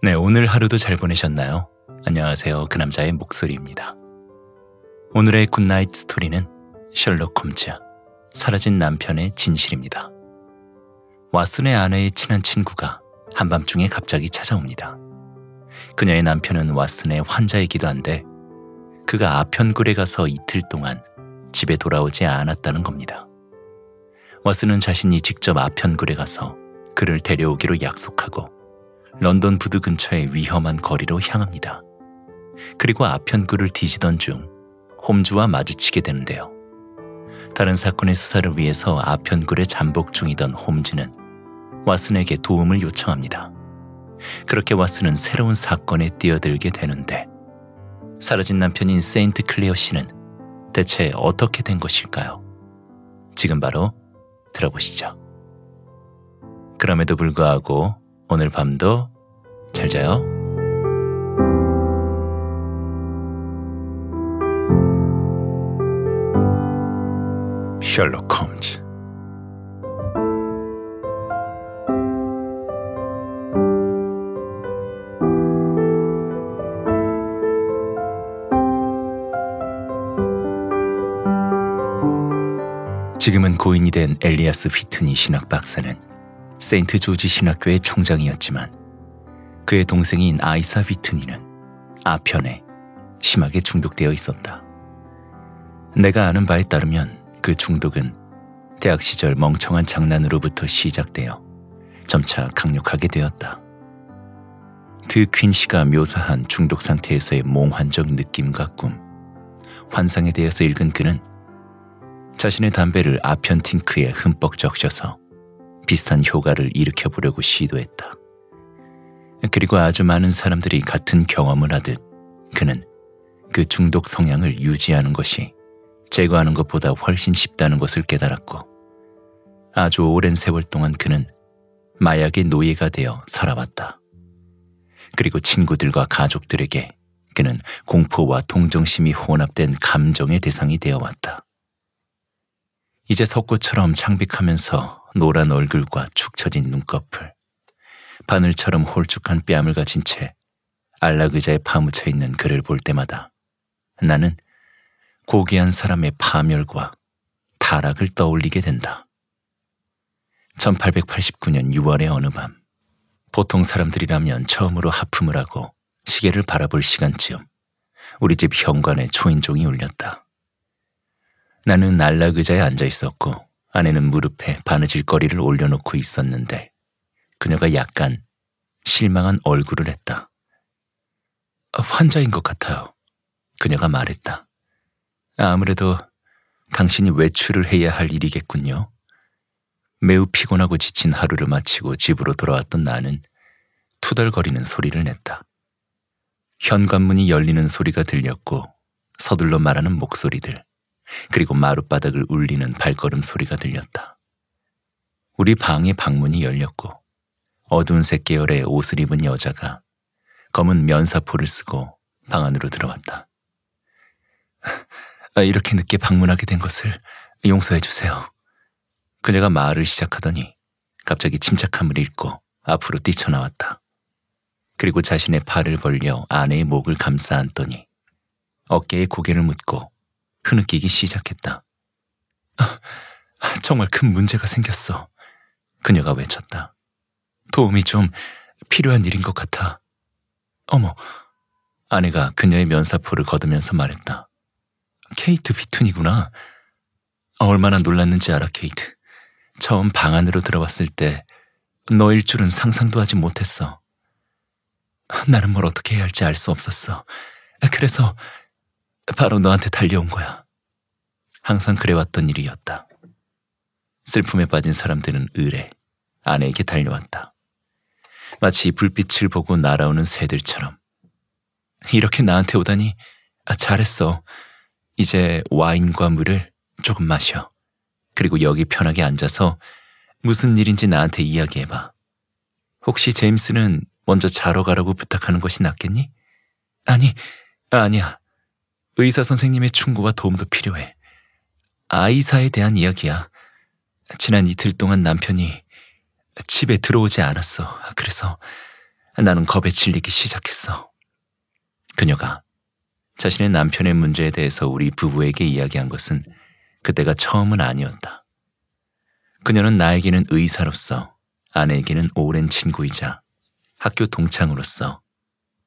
네, 오늘 하루도 잘 보내셨나요? 안녕하세요. 그 남자의 목소리입니다. 오늘의 굿나잇 스토리는 셜록 홈즈, 사라진 남편의 진실입니다. 왓슨의 아내의 친한 친구가 한밤중에 갑자기 찾아옵니다. 그녀의 남편은 왓슨의 환자이기도 한데 그가 아편굴에 가서 이틀 동안 집에 돌아오지 않았다는 겁니다. 왓슨은 자신이 직접 아편굴에 가서 그를 데려오기로 약속하고 런던 부두 근처의 위험한 거리로 향합니다. 그리고 아편구을 뒤지던 중 홈즈와 마주치게 되는데요. 다른 사건의 수사를 위해서 아편굴에 잠복 중이던 홈즈는 왓슨에게 도움을 요청합니다. 그렇게 왓슨은 새로운 사건에 뛰어들게 되는데 사라진 남편인 세인트 클레어 씨는 대체 어떻게 된 것일까요? 지금 바로 들어보시죠. 그럼에도 불구하고 오늘 밤도 잘 자요. 셜록 홈즈 지금은 고인이 된 엘리아스 휘트니 신학 박사는 세인트 조지 신학교의 총장이었지만 그의 동생인 아이사 비트니는 아편에 심하게 중독되어 있었다. 내가 아는 바에 따르면 그 중독은 대학 시절 멍청한 장난으로부터 시작되어 점차 강력하게 되었다. 드퀸 그 씨가 묘사한 중독 상태에서의 몽환적 느낌과 꿈, 환상에 대해서 읽은 그는 자신의 담배를 아편 팅크에 흠뻑 적셔서 비슷한 효과를 일으켜 보려고 시도했다. 그리고 아주 많은 사람들이 같은 경험을 하듯 그는 그 중독 성향을 유지하는 것이 제거하는 것보다 훨씬 쉽다는 것을 깨달았고 아주 오랜 세월 동안 그는 마약의 노예가 되어 살아왔다. 그리고 친구들과 가족들에게 그는 공포와 동정심이 혼합된 감정의 대상이 되어 왔다. 이제 석고처럼 창백하면서 노란 얼굴과 축 처진 눈꺼풀, 바늘처럼 홀쭉한 뺨을 가진 채 안락의자에 파묻혀 있는 그를 볼 때마다 나는 고귀한 사람의 파멸과 타락을 떠올리게 된다. 1889년 6월의 어느 밤, 보통 사람들이라면 처음으로 하품을 하고 시계를 바라볼 시간쯤 우리 집 현관에 초인종이 울렸다. 나는 안락의자에 앉아 있었고 아내는 무릎에 바느질거리를 올려놓고 있었는데 그녀가 약간 실망한 얼굴을 했다. 아, 환자인 것 같아요. 그녀가 말했다. 아무래도 당신이 외출을 해야 할 일이겠군요. 매우 피곤하고 지친 하루를 마치고 집으로 돌아왔던 나는 투덜거리는 소리를 냈다. 현관문이 열리는 소리가 들렸고 서둘러 말하는 목소리들. 그리고 마룻바닥을 울리는 발걸음 소리가 들렸다. 우리 방의 방문이 열렸고 어두운 색 계열의 옷을 입은 여자가 검은 면사포를 쓰고 방 안으로 들어왔다. 아, 이렇게 늦게 방문하게 된 것을 용서해 주세요. 그녀가 말을 시작하더니 갑자기 침착함을 잃고 앞으로 뛰쳐나왔다. 그리고 자신의 팔을 벌려 아내의 목을 감싸 안더니 어깨에 고개를 묻고 흐느끼기 그 시작했다. 아, 정말 큰 문제가 생겼어. 그녀가 외쳤다. 도움이 좀 필요한 일인 것 같아. 어머, 아내가 그녀의 면사포를 걷으면서 말했다. 케이트 비툰이구나. 얼마나 놀랐는지 알아, 케이트. 처음 방 안으로 들어왔을 때 너일 줄은 상상도 하지 못했어. 나는 뭘 어떻게 해야 할지 알 수 없었어. 그래서 바로 너한테 달려온 거야. 항상 그래왔던 일이었다. 슬픔에 빠진 사람들은 의뢰, 아내에게 달려왔다. 마치 불빛을 보고 날아오는 새들처럼. 이렇게 나한테 오다니, 아, 잘했어. 이제 와인과 물을 조금 마셔. 그리고 여기 편하게 앉아서 무슨 일인지 나한테 이야기해봐. 혹시 제임스는 먼저 자러 가라고 부탁하는 것이 낫겠니? 아니, 아니야. 의사 선생님의 충고와 도움도 필요해. 아이사에 대한 이야기야. 지난 이틀 동안 남편이 집에 들어오지 않았어. 그래서 나는 겁에 질리기 시작했어. 그녀가 자신의 남편의 문제에 대해서 우리 부부에게 이야기한 것은 그때가 처음은 아니었다. 그녀는 나에게는 의사로서, 아내에게는 오랜 친구이자 학교 동창으로서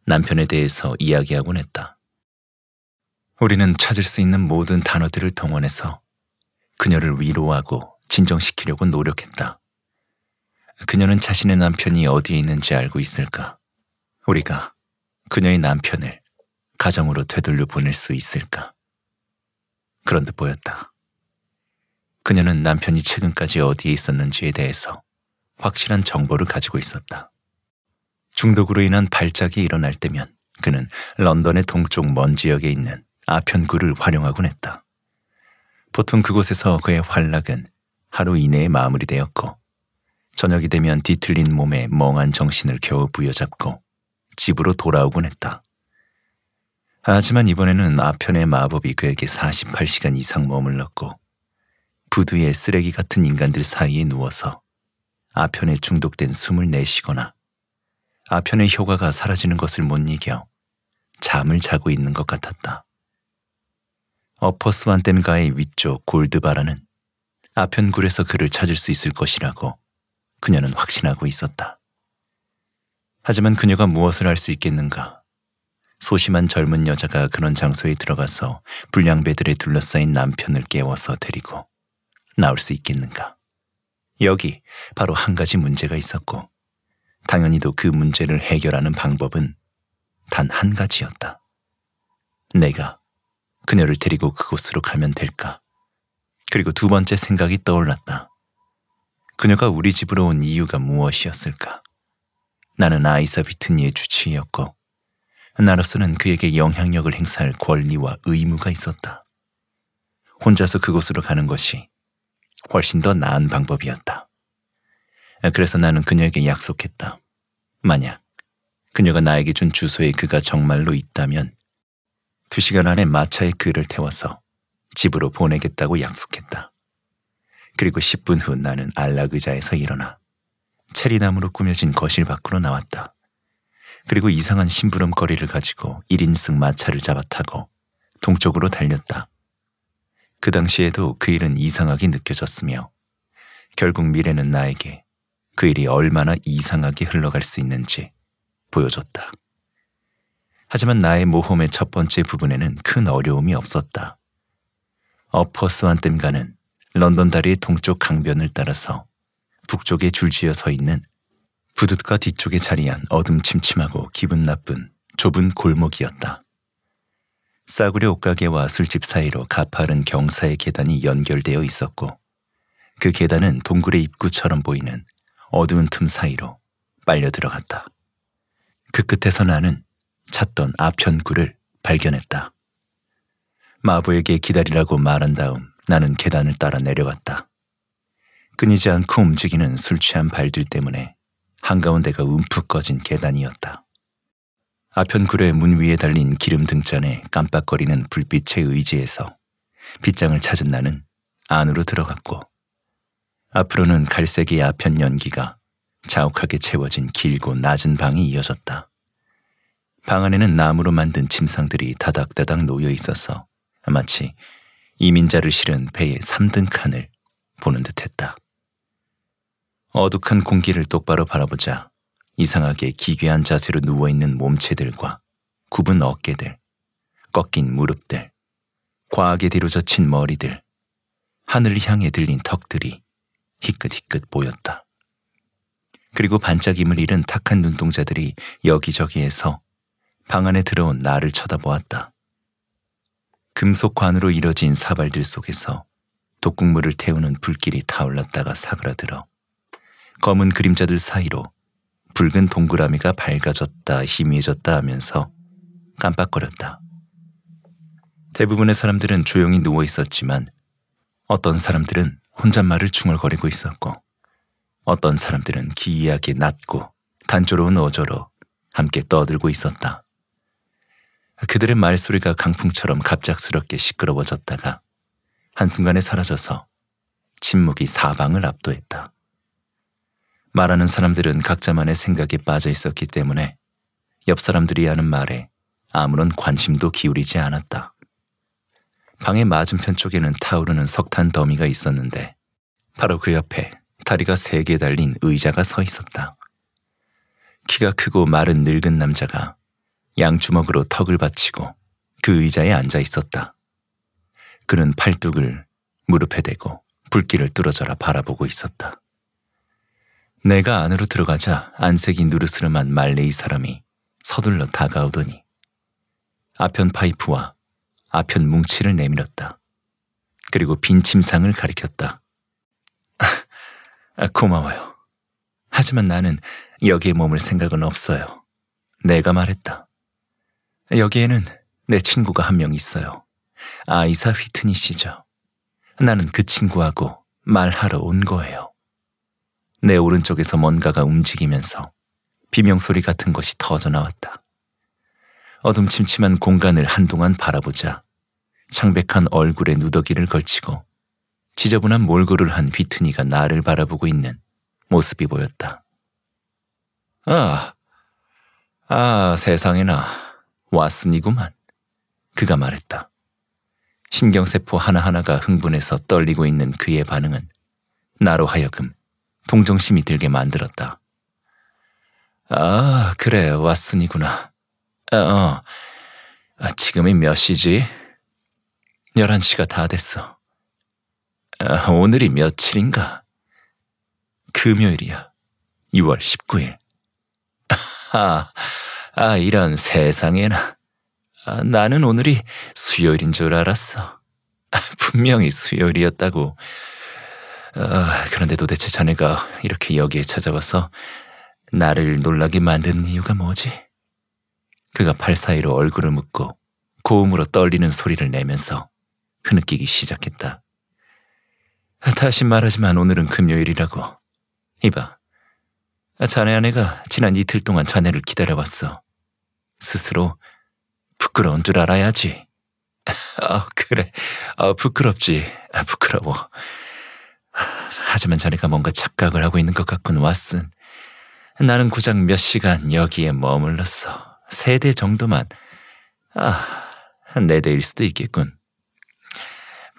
남편에 대해서 이야기하곤 했다. 우리는 찾을 수 있는 모든 단어들을 동원해서 그녀를 위로하고 진정시키려고 노력했다. 그녀는 자신의 남편이 어디에 있는지 알고 있을까? 우리가 그녀의 남편을 가정으로 되돌려 보낼 수 있을까? 그런 듯 보였다. 그녀는 남편이 최근까지 어디에 있었는지에 대해서 확실한 정보를 가지고 있었다. 중독으로 인한 발작이 일어날 때면 그는 런던의 동쪽 먼 지역에 있는 아편구를 활용하곤 했다. 보통 그곳에서 그의 활락은 하루 이내에 마무리되었고 저녁이 되면 뒤틀린 몸에 멍한 정신을 겨우 부여잡고 집으로 돌아오곤 했다. 하지만 이번에는 아편의 마법이 그에게 48시간 이상 머물렀고 부두의 쓰레기 같은 인간들 사이에 누워서 아편에 중독된 숨을 내쉬거나 아편의 효과가 사라지는 것을 못 이겨 잠을 자고 있는 것 같았다. 어퍼스완댐가의 위쪽 골드바라는 아편굴에서 그를 찾을 수 있을 것이라고 그녀는 확신하고 있었다. 하지만 그녀가 무엇을 할 수 있겠는가? 소심한 젊은 여자가 그런 장소에 들어가서 불량배들에 둘러싸인 남편을 깨워서 데리고 나올 수 있겠는가? 여기 바로 한 가지 문제가 있었고 당연히도 그 문제를 해결하는 방법은 단 한 가지였다. 내가 그녀를 데리고 그곳으로 가면 될까? 그리고 두 번째 생각이 떠올랐다. 그녀가 우리 집으로 온 이유가 무엇이었을까? 나는 아이사 비트니의 주치의였고 나로서는 그에게 영향력을 행사할 권리와 의무가 있었다. 혼자서 그곳으로 가는 것이 훨씬 더 나은 방법이었다. 그래서 나는 그녀에게 약속했다. 만약 그녀가 나에게 준 주소에 그가 정말로 있다면 두 시간 안에 마차에 그를 태워서 집으로 보내겠다고 약속했다. 그리고 10분 후 나는 안락 의자에서 일어나 체리나무로 꾸며진 거실 밖으로 나왔다. 그리고 이상한 심부름거리를 가지고 1인승 마차를 잡아 타고 동쪽으로 달렸다. 그 당시에도 그 일은 이상하게 느껴졌으며 결국 미래는 나에게 그 일이 얼마나 이상하게 흘러갈 수 있는지 보여줬다. 하지만 나의 모험의 첫 번째 부분에는 큰 어려움이 없었다. 어퍼스완 댐가는 런던 다리의 동쪽 강변을 따라서 북쪽에 줄지어 서 있는 부둣가 뒤쪽에 자리한 어둠침침하고 기분 나쁜 좁은 골목이었다. 싸구려 옷가게와 술집 사이로 가파른 경사의 계단이 연결되어 있었고 그 계단은 동굴의 입구처럼 보이는 어두운 틈 사이로 빨려 들어갔다. 그 끝에서 나는 찾던 아편굴을 발견했다. 마부에게 기다리라고 말한 다음 나는 계단을 따라 내려갔다. 끊이지 않고 움직이는 술 취한 발들 때문에 한가운데가 움푹 꺼진 계단이었다. 아편굴의 문 위에 달린 기름 등잔에 깜빡거리는 불빛에 의지해서 빗장을 찾은 나는 안으로 들어갔고 앞으로는 갈색의 아편 연기가 자욱하게 채워진 길고 낮은 방이 이어졌다. 방 안에는 나무로 만든 침상들이 다닥다닥 놓여 있어서 마치 이민자를 실은 배의 3등 칸을 보는 듯했다. 어둑한 공기를 똑바로 바라보자 이상하게 기괴한 자세로 누워있는 몸체들과 굽은 어깨들, 꺾인 무릎들, 과하게 뒤로 젖힌 머리들, 하늘 향해 들린 턱들이 희끗희끗 보였다. 그리고 반짝임을 잃은 탁한 눈동자들이 여기저기에서 방 안에 들어온 나를 쳐다보았다. 금속관으로 이뤄진 사발들 속에서 독극물을 태우는 불길이 타올랐다가 사그라들어 검은 그림자들 사이로 붉은 동그라미가 밝아졌다 희미해졌다 하면서 깜빡거렸다. 대부분의 사람들은 조용히 누워 있었지만 어떤 사람들은 혼잣말을 중얼거리고 있었고 어떤 사람들은 기이하게 낮고 단조로운 어조로 함께 떠들고 있었다. 그들의 말소리가 강풍처럼 갑작스럽게 시끄러워졌다가 한순간에 사라져서 침묵이 사방을 압도했다. 말하는 사람들은 각자만의 생각에 빠져 있었기 때문에 옆 사람들이 하는 말에 아무런 관심도 기울이지 않았다. 방의 맞은편 쪽에는 타오르는 석탄 더미가 있었는데 바로 그 옆에 다리가 세 개 달린 의자가 서 있었다. 키가 크고 마른 늙은 남자가 양주먹으로 턱을 받치고 그 의자에 앉아 있었다. 그는 팔뚝을 무릎에 대고 불길을 뚫어져라 바라보고 있었다. 내가 안으로 들어가자 안색이 누르스름한 말레이 사람이 서둘러 다가오더니 아편 파이프와 아편 뭉치를 내밀었다. 그리고 빈 침상을 가리켰다. 아, 고마워요. 하지만 나는 여기에 머물 생각은 없어요. 내가 말했다. 여기에는 내 친구가 한 명 있어요. 아이사 휘트니 씨죠. 나는 그 친구하고 말하러 온 거예요. 내 오른쪽에서 뭔가가 움직이면서 비명소리 같은 것이 터져나왔다. 어둠침침한 공간을 한동안 바라보자 창백한 얼굴에 누더기를 걸치고 지저분한 몰골을 한 휘트니가 나를 바라보고 있는 모습이 보였다. 아, 아, 세상에나. 왔으니구만. 그가 말했다. 신경세포 하나하나가 흥분해서 떨리고 있는 그의 반응은 나로 하여금 동정심이 들게 만들었다. 아, 그래, 왔으니구나. 아, 어, 아, 지금이 몇 시지? 11시가 다 됐어. 아, 오늘이 며칠인가? 금요일이야. 6월 19일. 하하. 아, 이런 세상에나. 아, 나는 오늘이 수요일인 줄 알았어. 아, 분명히 수요일이었다고. 아, 그런데 도대체 자네가 이렇게 여기에 찾아와서 나를 놀라게 만든 이유가 뭐지? 그가 팔 사이로 얼굴을 묶고 고음으로 떨리는 소리를 내면서 흐느끼기 시작했다. 다시 말하지만 오늘은 금요일이라고. 이봐, 자네 아내가 지난 이틀 동안 자네를 기다려왔어. 스스로 부끄러운 줄 알아야지. 아, 그래. 아, 부끄럽지. 아, 부끄러워. 아, 하지만 자네가 뭔가 착각을 하고 있는 것 같군, 왓슨. 나는 고작 몇 시간 여기에 머물렀어. 세 대 정도만. 아, 네 대일 수도 있겠군.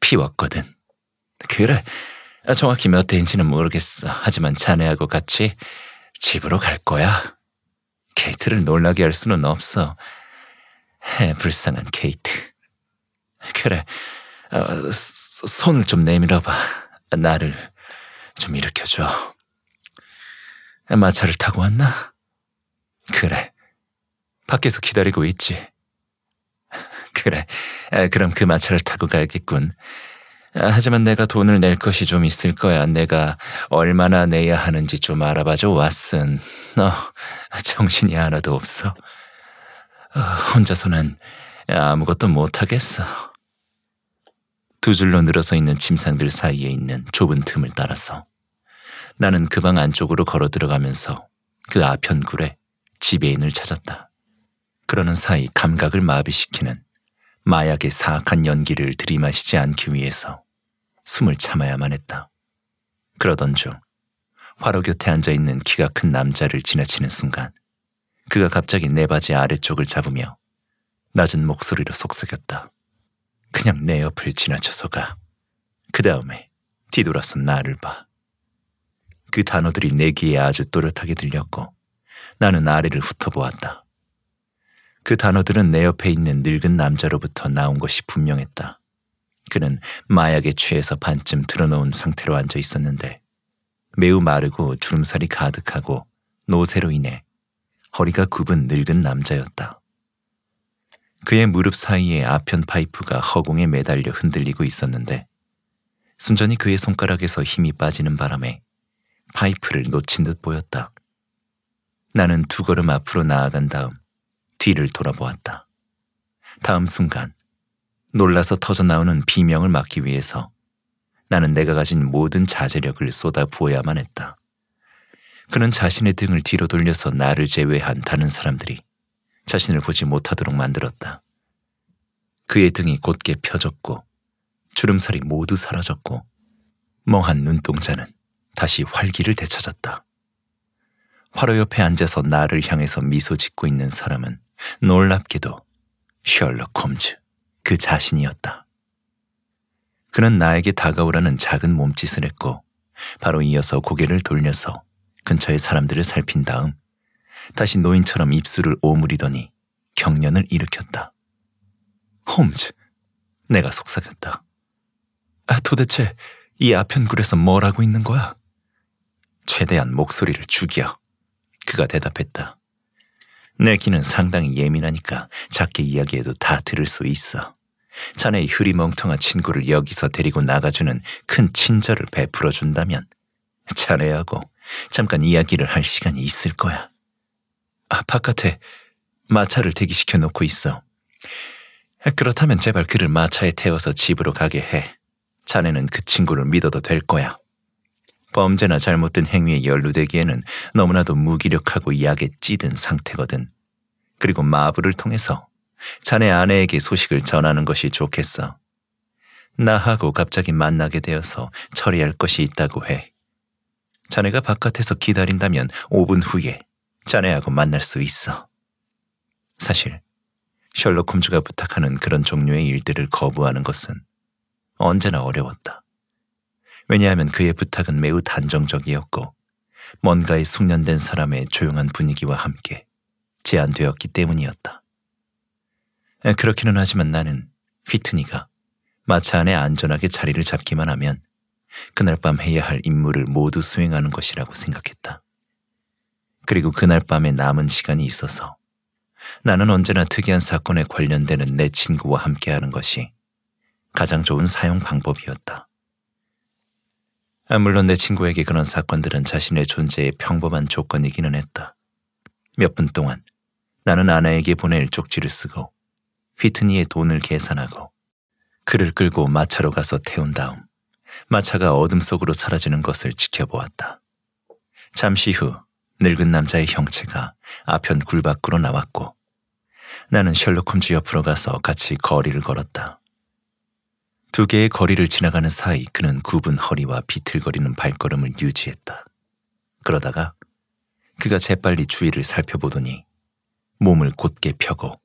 피웠거든. 그래. 정확히 몇 대인지는 모르겠어. 하지만 자네하고 같이 집으로 갈 거야. 케이트를 놀라게 할 수는 없어. 해, 불쌍한 케이트. 그래, 어, 소, 손을 좀 내밀어봐. 나를 좀 일으켜줘. 마차를 타고 왔나? 그래. 밖에서 기다리고 있지. 그래. 그럼 그 마차를 타고 가야겠군. 아, 하지만 내가 돈을 낼 것이 좀 있을 거야. 내가 얼마나 내야 하는지 좀 알아봐줘, 왓슨. 너 정신이 하나도 없어. 어, 혼자서는 아무것도 못하겠어. 두 줄로 늘어서 있는 침상들 사이에 있는 좁은 틈을 따라서 나는 그 방 안쪽으로 걸어 들어가면서 그 아편굴에 지배인을 찾았다. 그러는 사이 감각을 마비시키는 마약의 사악한 연기를 들이마시지 않기 위해서 숨을 참아야만 했다. 그러던 중 화로 곁에 앉아 있는 키가 큰 남자를 지나치는 순간 그가 갑자기 내 네 바지 아래쪽을 잡으며 낮은 목소리로 속삭였다. 그냥 내 옆을 지나쳐서 가. 그 다음에 뒤돌아서 나를 봐. 그 단어들이 내 귀에 아주 또렷하게 들렸고 나는 아래를 훑어보았다. 그 단어들은 내 옆에 있는 늙은 남자로부터 나온 것이 분명했다. 그는 마약에 취해서 반쯤 들어놓은 상태로 앉아 있었는데 매우 마르고 주름살이 가득하고 노쇠로 인해 허리가 굽은 늙은 남자였다. 그의 무릎 사이에 아편 파이프가 허공에 매달려 흔들리고 있었는데 순전히 그의 손가락에서 힘이 빠지는 바람에 파이프를 놓친 듯 보였다. 나는 두 걸음 앞으로 나아간 다음 뒤를 돌아보았다. 다음 순간 놀라서 터져나오는 비명을 막기 위해서 나는 내가 가진 모든 자제력을 쏟아부어야만 했다. 그는 자신의 등을 뒤로 돌려서 나를 제외한 다른 사람들이 자신을 보지 못하도록 만들었다. 그의 등이 곧게 펴졌고 주름살이 모두 사라졌고 멍한 눈동자는 다시 활기를 되찾았다. 화로 옆에 앉아서 나를 향해서 미소 짓고 있는 사람은 놀랍게도 셜록 홈즈 그 자신이었다. 그는 나에게 다가오라는 작은 몸짓을 했고 바로 이어서 고개를 돌려서 근처의 사람들을 살핀 다음 다시 노인처럼 입술을 오므리더니 경련을 일으켰다. 홈즈, 내가 속삭였다. 아, 도대체 이 아편굴에서 뭘 하고 있는 거야? 최대한 목소리를 죽여. 그가 대답했다. 내 귀는 상당히 예민하니까 작게 이야기해도 다 들을 수 있어. 자네의 흐리멍텅한 친구를 여기서 데리고 나가주는 큰 친절을 베풀어 준다면 자네하고 잠깐 이야기를 할 시간이 있을 거야. 아, 바깥에 마차를 대기시켜 놓고 있어. 그렇다면 제발 그를 마차에 태워서 집으로 가게 해. 자네는 그 친구를 믿어도 될 거야. 범죄나 잘못된 행위에 연루되기에는 너무나도 무기력하고 약에 찌든 상태거든. 그리고 마부를 통해서 자네 아내에게 소식을 전하는 것이 좋겠어. 나하고 갑자기 만나게 되어서 처리할 것이 있다고 해. 자네가 바깥에서 기다린다면 5분 후에 자네하고 만날 수 있어. 사실 셜록 홈즈가 부탁하는 그런 종류의 일들을 거부하는 것은 언제나 어려웠다. 왜냐하면 그의 부탁은 매우 단정적이었고 뭔가에 숙련된 사람의 조용한 분위기와 함께 제한되었기 때문이었다. 그렇기는 하지만 나는 휘트니가 마차 안에 안전하게 자리를 잡기만 하면 그날 밤 해야 할 임무를 모두 수행하는 것이라고 생각했다. 그리고 그날 밤에 남은 시간이 있어서 나는 언제나 특이한 사건에 관련되는 내 친구와 함께하는 것이 가장 좋은 사용 방법이었다. 아, 물론 내 친구에게 그런 사건들은 자신의 존재의 평범한 조건이기는 했다. 몇 분 동안 나는 아나에게 보낼 쪽지를 쓰고 휘트니의 돈을 계산하고 그를 끌고 마차로 가서 태운 다음 마차가 어둠 속으로 사라지는 것을 지켜보았다. 잠시 후 늙은 남자의 형체가 아편 굴 밖으로 나왔고 나는 셜록 홈즈 옆으로 가서 같이 거리를 걸었다. 두 개의 거리를 지나가는 사이 그는 굽은 허리와 비틀거리는 발걸음을 유지했다. 그러다가 그가 재빨리 주위를 살펴보더니 몸을 곧게 펴고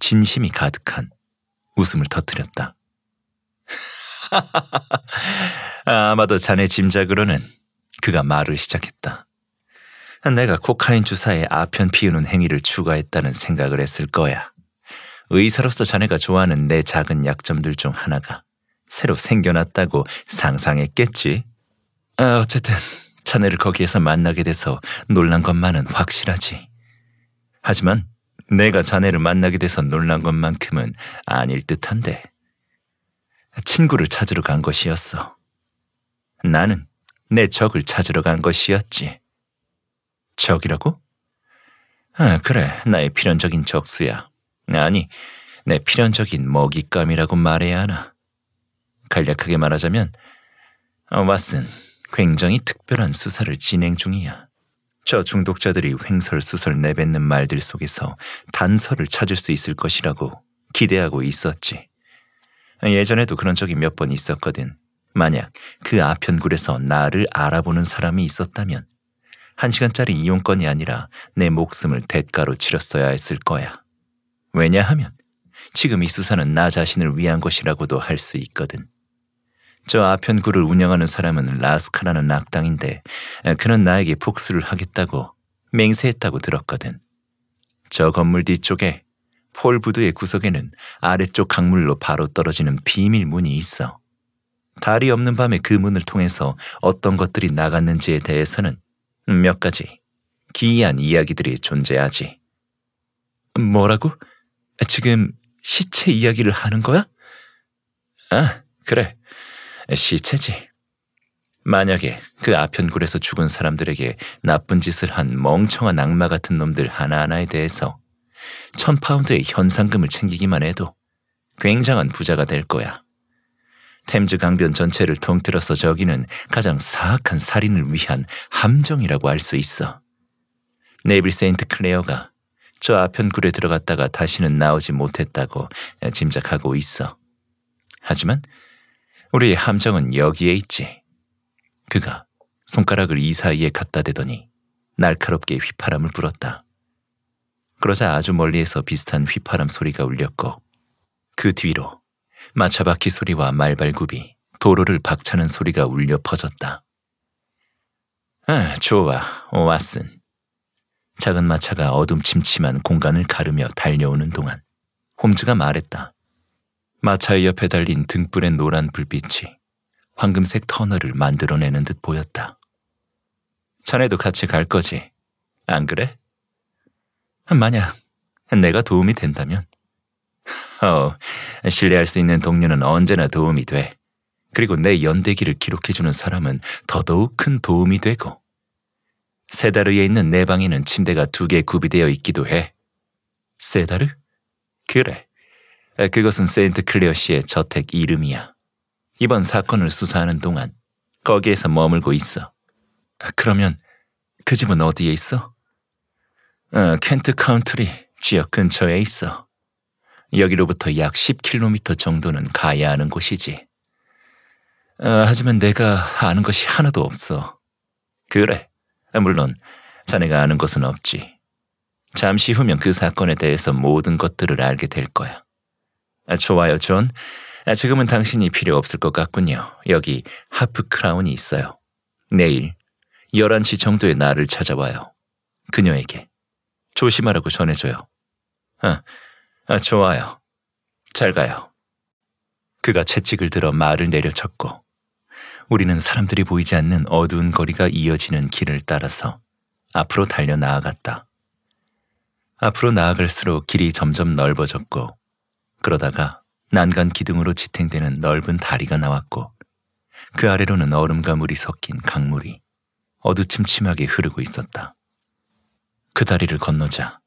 진심이 가득한 웃음을 터뜨렸다. 아마도 자네 짐작으로는 그가 말을 시작했다. 내가 코카인 주사에 아편 피우는 행위를 추가했다는 생각을 했을 거야. 의사로서 자네가 좋아하는 내 작은 약점들 중 하나가 새로 생겨났다고 상상했겠지. 아, 어쨌든 자네를 거기에서 만나게 돼서 놀란 것만은 확실하지. 하지만 내가 자네를 만나게 돼서 놀란 것만큼은 아닐 듯한데. 친구를 찾으러 간 것이었어. 나는 내 적을 찾으러 간 것이었지. 적이라고? 아, 그래. 나의 필연적인 적수야. 아니, 내 필연적인 먹잇감이라고 말해야 하나. 간략하게 말하자면 어, 왓슨, 굉장히 특별한 수사를 진행 중이야. 저 중독자들이 횡설수설 내뱉는 말들 속에서 단서를 찾을 수 있을 것이라고 기대하고 있었지. 예전에도 그런 적이 몇 번 있었거든. 만약 그 아편굴에서 나를 알아보는 사람이 있었다면 한 시간짜리 이용권이 아니라 내 목숨을 대가로 치렀어야 했을 거야. 왜냐하면 지금 이 수사는 나 자신을 위한 것이라고도 할 수 있거든. 저 아편구를 운영하는 사람은 라스카라는 악당인데 그는 나에게 복수를 하겠다고 맹세했다고 들었거든. 저 건물 뒤쪽에 폴부두의 구석에는 아래쪽 강물로 바로 떨어지는 비밀 문이 있어. 달이 없는 밤에 그 문을 통해서 어떤 것들이 나갔는지에 대해서는 몇 가지 기이한 이야기들이 존재하지. 뭐라고? 지금 시체 이야기를 하는 거야? 아, 그래. 시 체질. 만약에 그 아편굴에서 죽은 사람들에게 나쁜 짓을 한 멍청한 악마 같은 놈들 하나하나에 대해서 천 파운드의 현상금을 챙기기만 해도 굉장한 부자가 될 거야. 템즈 강변 전체를 통틀어서 저기는 가장 사악한 살인을 위한 함정이라고 할 수 있어. 네빌 세인트 클레어가 저 아편굴에 들어갔다가 다시는 나오지 못했다고 짐작하고 있어. 하지만 우리의 함정은 여기에 있지. 그가 손가락을 이 사이에 갖다 대더니 날카롭게 휘파람을 불었다. 그러자 아주 멀리에서 비슷한 휘파람 소리가 울렸고 그 뒤로 마차바퀴 소리와 말발굽이 도로를 박차는 소리가 울려 퍼졌다. 아, 좋아, 왓슨. 작은 마차가 어둠침침한 공간을 가르며 달려오는 동안 홈즈가 말했다. 마차의 옆에 달린 등불의 노란 불빛이 황금색 터널을 만들어내는 듯 보였다. 자네도 같이 갈 거지. 안 그래? 만약 내가 도움이 된다면. 어, 신뢰할 수 있는 동료는 언제나 도움이 돼. 그리고 내 연대기를 기록해주는 사람은 더더욱 큰 도움이 되고. 세다르에 있는 내 방에는 침대가 두 개 구비되어 있기도 해. 세다르? 그래. 그것은 세인트 클레어 씨의 저택 이름이야. 이번 사건을 수사하는 동안 거기에서 머물고 있어. 아, 그러면 그 집은 어디에 있어? 어, 켄트 카운트리 지역 근처에 있어. 여기로부터 약 10km 정도는 가야 하는 곳이지. 어, 하지만 내가 아는 것이 하나도 없어. 그래. 물론 자네가 아는 것은 없지. 잠시 후면 그 사건에 대해서 모든 것들을 알게 될 거야. 아, 좋아요, 존. 아, 지금은 당신이 필요 없을 것 같군요. 여기 하프 크라운이 있어요. 내일 11시 정도에 나를 찾아와요. 그녀에게. 조심하라고 전해줘요. 아, 아 좋아요. 잘 가요. 그가 채찍을 들어 말을 내려쳤고 우리는 사람들이 보이지 않는 어두운 거리가 이어지는 길을 따라서 앞으로 달려 나아갔다. 앞으로 나아갈수록 길이 점점 넓어졌고 그러다가 난간 기둥으로 지탱되는 넓은 다리가 나왔고 그 아래로는 얼음과 물이 섞인 강물이 어두침침하게 흐르고 있었다. 그 다리를 건너자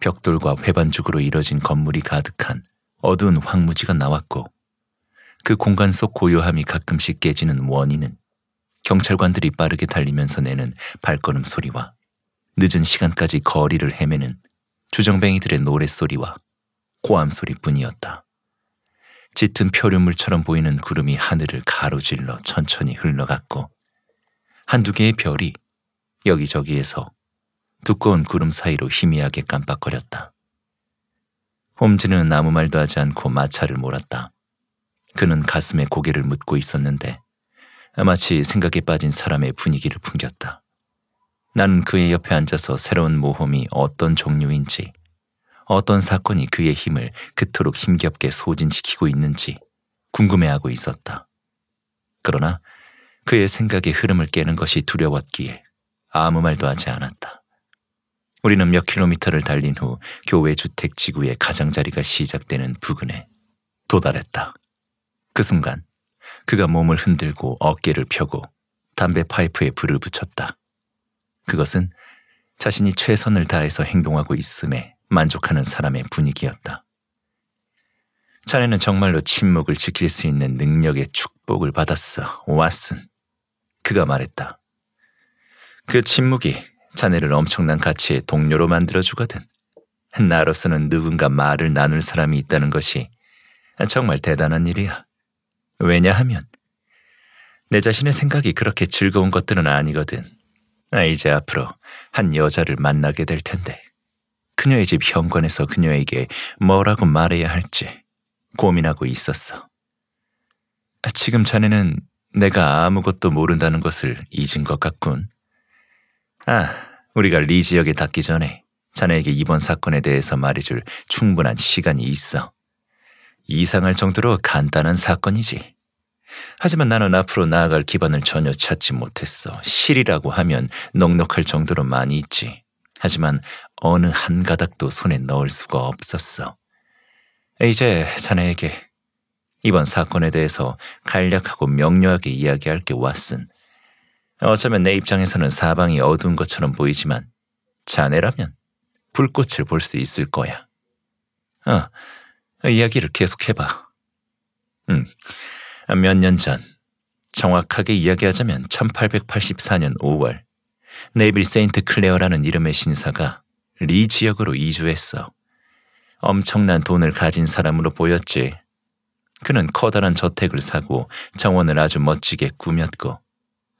벽돌과 회반죽으로 이뤄진 건물이 가득한 어두운 황무지가 나왔고 그 공간 속 고요함이 가끔씩 깨지는 원인은 경찰관들이 빠르게 달리면서 내는 발걸음 소리와 늦은 시간까지 거리를 헤매는 주정뱅이들의 노랫소리와 고함 소리뿐이었다. 짙은 표류물처럼 보이는 구름이 하늘을 가로질러 천천히 흘러갔고 한두 개의 별이 여기저기에서 두꺼운 구름 사이로 희미하게 깜빡거렸다. 홈즈는 아무 말도 하지 않고 마차를 몰았다. 그는 가슴에 고개를 묻고 있었는데 마치 생각에 빠진 사람의 분위기를 풍겼다. 나는 그의 옆에 앉아서 새로운 모험이 어떤 종류인지 어떤 사건이 그의 힘을 그토록 힘겹게 소진시키고 있는지 궁금해하고 있었다. 그러나 그의 생각의 흐름을 깨는 것이 두려웠기에 아무 말도 하지 않았다. 우리는 몇 킬로미터를 달린 후 교외 주택 지구의 가장자리가 시작되는 부근에 도달했다. 그 순간 그가 몸을 흔들고 어깨를 펴고 담배 파이프에 불을 붙였다. 그것은 자신이 최선을 다해서 행동하고 있음에 만족하는 사람의 분위기였다. 자네는 정말로 침묵을 지킬 수 있는 능력의 축복을 받았어, 왓슨. 그가 말했다. 그 침묵이 자네를 엄청난 가치의 동료로 만들어주거든. 나로서는 누군가 말을 나눌 사람이 있다는 것이 정말 대단한 일이야. 왜냐하면 내 자신의 생각이 그렇게 즐거운 것들은 아니거든. 이제 앞으로 한 여자를 만나게 될 텐데. 그녀의 집 현관에서 그녀에게 뭐라고 말해야 할지 고민하고 있었어. 지금 자네는 내가 아무것도 모른다는 것을 잊은 것 같군. 아, 우리가 리 지역에 닿기 전에 자네에게 이번 사건에 대해서 말해줄 충분한 시간이 있어. 이상할 정도로 간단한 사건이지. 하지만 나는 앞으로 나아갈 기반을 전혀 찾지 못했어. 실이라고 하면 넉넉할 정도로 많이 있지. 하지만 어느 한 가닥도 손에 넣을 수가 없었어. 이제 자네에게 이번 사건에 대해서 간략하고 명료하게 이야기할 게왔슨 어쩌면 내 입장에서는 사방이 어두운 것처럼 보이지만 자네라면 불꽃을 볼 수 있을 거야. 어, 이야기를 계속해봐. 음, 몇 년 전, 정확하게 이야기하자면 1884년 5월, 네빌 세인트 클레어라는 이름의 신사가 리 지역으로 이주했어. 엄청난 돈을 가진 사람으로 보였지. 그는 커다란 저택을 사고 정원을 아주 멋지게 꾸몄고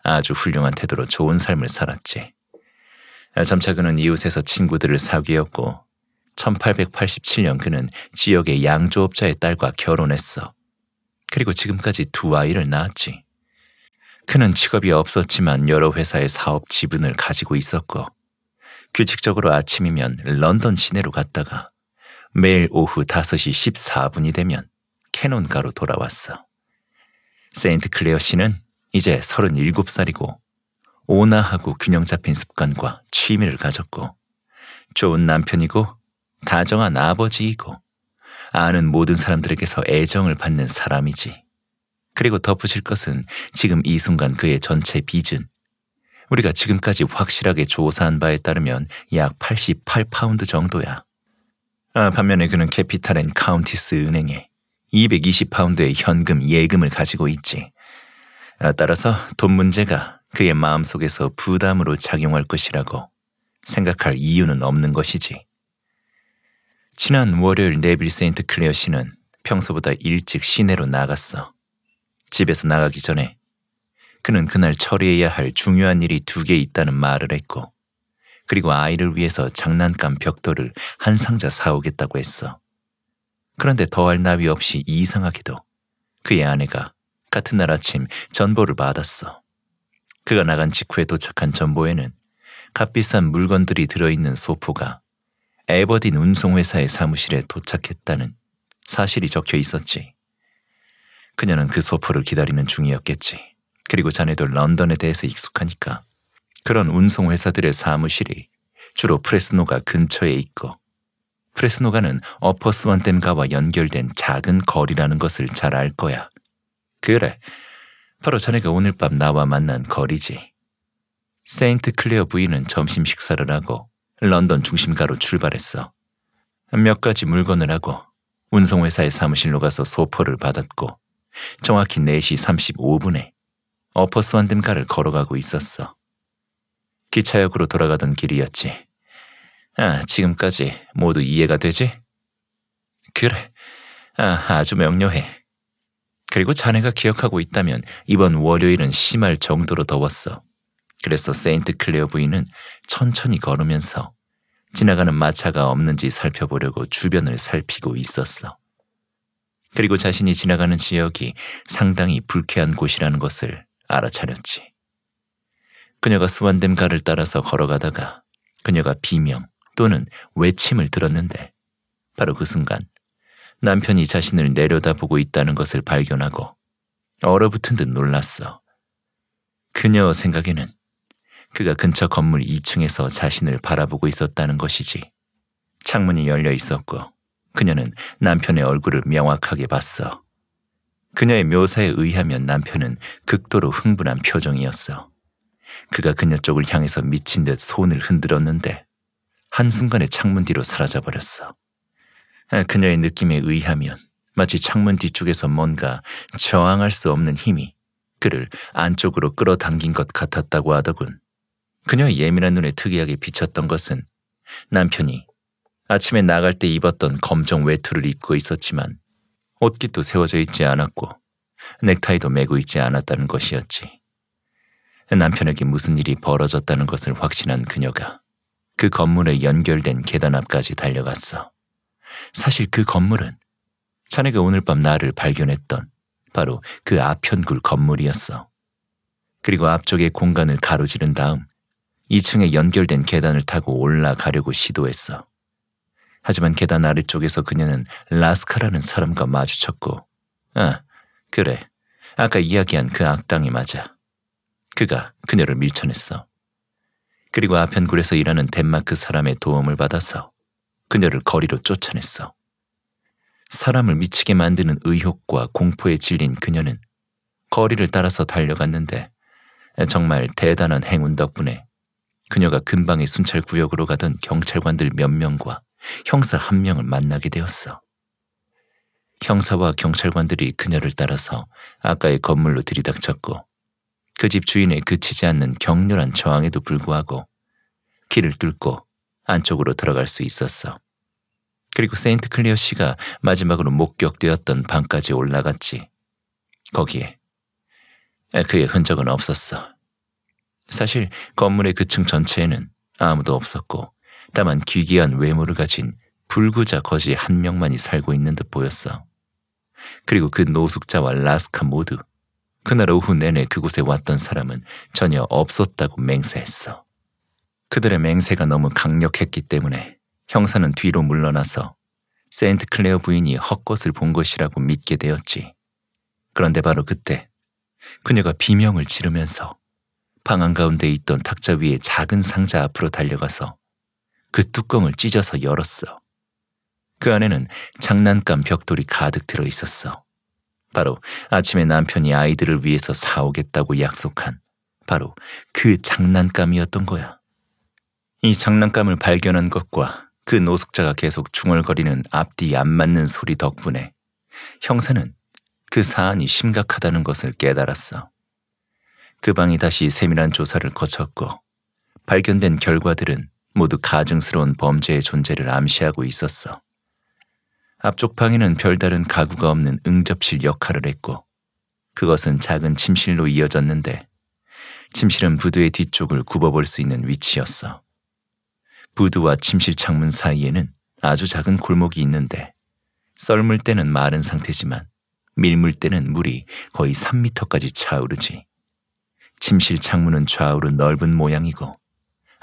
아주 훌륭한 태도로 좋은 삶을 살았지. 점차 그는 이웃에서 친구들을 사귀었고 1887년 그는 지역의 양조업자의 딸과 결혼했어. 그리고 지금까지 두 아이를 낳았지. 그는 직업이 없었지만 여러 회사의 사업 지분을 가지고 있었고 규칙적으로 아침이면 런던 시내로 갔다가 매일 오후 5시 14분이 되면 캐논가로 돌아왔어. 세인트 클레어 씨는 이제 37살이고 온화하고 균형 잡힌 습관과 취미를 가졌고 좋은 남편이고 다정한 아버지이고 아는 모든 사람들에게서 애정을 받는 사람이지. 그리고 덧붙일 것은 지금 이 순간 그의 전체 빚은 우리가 지금까지 확실하게 조사한 바에 따르면 약 88파운드 정도야. 아, 반면에 그는 캐피탈 앤 카운티스 은행에 220파운드의 현금 예금을 가지고 있지. 아, 따라서 돈 문제가 그의 마음속에서 부담으로 작용할 것이라고 생각할 이유는 없는 것이지. 지난 월요일 네빌 세인트 클레어 씨는 평소보다 일찍 시내로 나갔어. 집에서 나가기 전에 그는 그날 처리해야 할 중요한 일이 두 개 있다는 말을 했고 그리고 아이를 위해서 장난감 벽돌을 한 상자 사오겠다고 했어. 그런데 더할 나위 없이 이상하게도 그의 아내가 같은 날 아침 전보를 받았어. 그가 나간 직후에 도착한 전보에는 값비싼 물건들이 들어있는 소포가 에버딘 운송회사의 사무실에 도착했다는 사실이 적혀 있었지. 그녀는 그 소포를 기다리는 중이었겠지. 그리고 자네도 런던에 대해서 익숙하니까 그런 운송회사들의 사무실이 주로 프레스노가 근처에 있고 프레스노가는 어퍼스완댐가와 연결된 작은 거리라는 것을 잘 알 거야. 그래, 바로 자네가 오늘 밤 나와 만난 거리지. 세인트 클레어 부인은 점심 식사를 하고 런던 중심가로 출발했어. 몇 가지 물건을 하고 운송회사의 사무실로 가서 소포를 받았고 정확히 4시 35분에 어퍼스 완등가를 걸어가고 있었어. 기차역으로 돌아가던 길이었지. 아, 지금까지 모두 이해가 되지? 그래. 아, 아주 명료해. 그리고 자네가 기억하고 있다면 이번 월요일은 심할 정도로 더웠어. 그래서 세인트 클레어 부인은 천천히 걸으면서 지나가는 마차가 없는지 살펴보려고 주변을 살피고 있었어. 그리고 자신이 지나가는 지역이 상당히 불쾌한 곳이라는 것을 알아차렸지. 그녀가 수완댐 가를 따라서 걸어가다가 그녀가 비명 또는 외침을 들었는데 바로 그 순간 남편이 자신을 내려다보고 있다는 것을 발견하고 얼어붙은 듯 놀랐어. 그녀 생각에는 그가 근처 건물 2층에서 자신을 바라보고 있었다는 것이지. 창문이 열려 있었고 그녀는 남편의 얼굴을 명확하게 봤어. 그녀의 묘사에 의하면 남편은 극도로 흥분한 표정이었어. 그가 그녀 쪽을 향해서 미친 듯 손을 흔들었는데 한순간에 창문 뒤로 사라져버렸어. 아, 그녀의 느낌에 의하면 마치 창문 뒤쪽에서 뭔가 저항할 수 없는 힘이 그를 안쪽으로 끌어당긴 것 같았다고 하더군. 그녀의 예민한 눈에 특이하게 비쳤던 것은 남편이 아침에 나갈 때 입었던 검정 외투를 입고 있었지만 옷깃도 세워져 있지 않았고 넥타이도 매고 있지 않았다는 것이었지. 남편에게 무슨 일이 벌어졌다는 것을 확신한 그녀가 그 건물에 연결된 계단 앞까지 달려갔어. 사실 그 건물은 자네가 오늘 밤 나를 발견했던 바로 그 아편굴 건물이었어. 그리고 앞쪽의 공간을 가로지른 다음 2층에 연결된 계단을 타고 올라가려고 시도했어. 하지만 계단 아래쪽에서 그녀는 라스카라는 사람과 마주쳤고 아, 그래. 아까 이야기한 그 악당이 맞아. 그가 그녀를 밀쳐냈어. 그리고 아편굴에서 일하는 덴마크 사람의 도움을 받아서 그녀를 거리로 쫓아냈어. 사람을 미치게 만드는 의혹과 공포에 질린 그녀는 거리를 따라서 달려갔는데 정말 대단한 행운 덕분에 그녀가 근방의 순찰구역으로 가던 경찰관들 몇 명과 형사 한 명을 만나게 되었어. 형사와 경찰관들이 그녀를 따라서 아까의 건물로 들이닥쳤고 그 집 주인의 그치지 않는 격렬한 저항에도 불구하고 길을 뚫고 안쪽으로 들어갈 수 있었어. 그리고 세인트 클리어 씨가 마지막으로 목격되었던 방까지 올라갔지. 거기에 그의 흔적은 없었어. 사실 건물의 그층 전체에는 아무도 없었고 다만 기괴한 외모를 가진 불구자 거지 한 명만이 살고 있는 듯 보였어. 그리고 그 노숙자와 라스카 모두 그날 오후 내내 그곳에 왔던 사람은 전혀 없었다고 맹세했어. 그들의 맹세가 너무 강력했기 때문에 형사는 뒤로 물러나서 세인트 클레어 부인이 헛것을 본 것이라고 믿게 되었지. 그런데 바로 그때 그녀가 비명을 지르면서 방 안가운데 있던 탁자 위에 작은 상자 앞으로 달려가서 그 뚜껑을 찢어서 열었어. 그 안에는 장난감 벽돌이 가득 들어 있었어. 바로 아침에 남편이 아이들을 위해서 사오겠다고 약속한 바로 그 장난감이었던 거야. 이 장난감을 발견한 것과 그 노숙자가 계속 중얼거리는 앞뒤 안 맞는 소리 덕분에 형사는 그 사안이 심각하다는 것을 깨달았어. 그 방이 다시 세밀한 조사를 거쳤고 발견된 결과들은 모두 가증스러운 범죄의 존재를 암시하고 있었어. 앞쪽 방에는 별다른 가구가 없는 응접실 역할을 했고 그것은 작은 침실로 이어졌는데 침실은 부두의 뒤쪽을 굽어볼 수 있는 위치였어. 부두와 침실 창문 사이에는 아주 작은 골목이 있는데 썰물 때는 마른 상태지만 밀물 때는 물이 거의 3미터까지 차오르지. 침실 창문은 좌우로 넓은 모양이고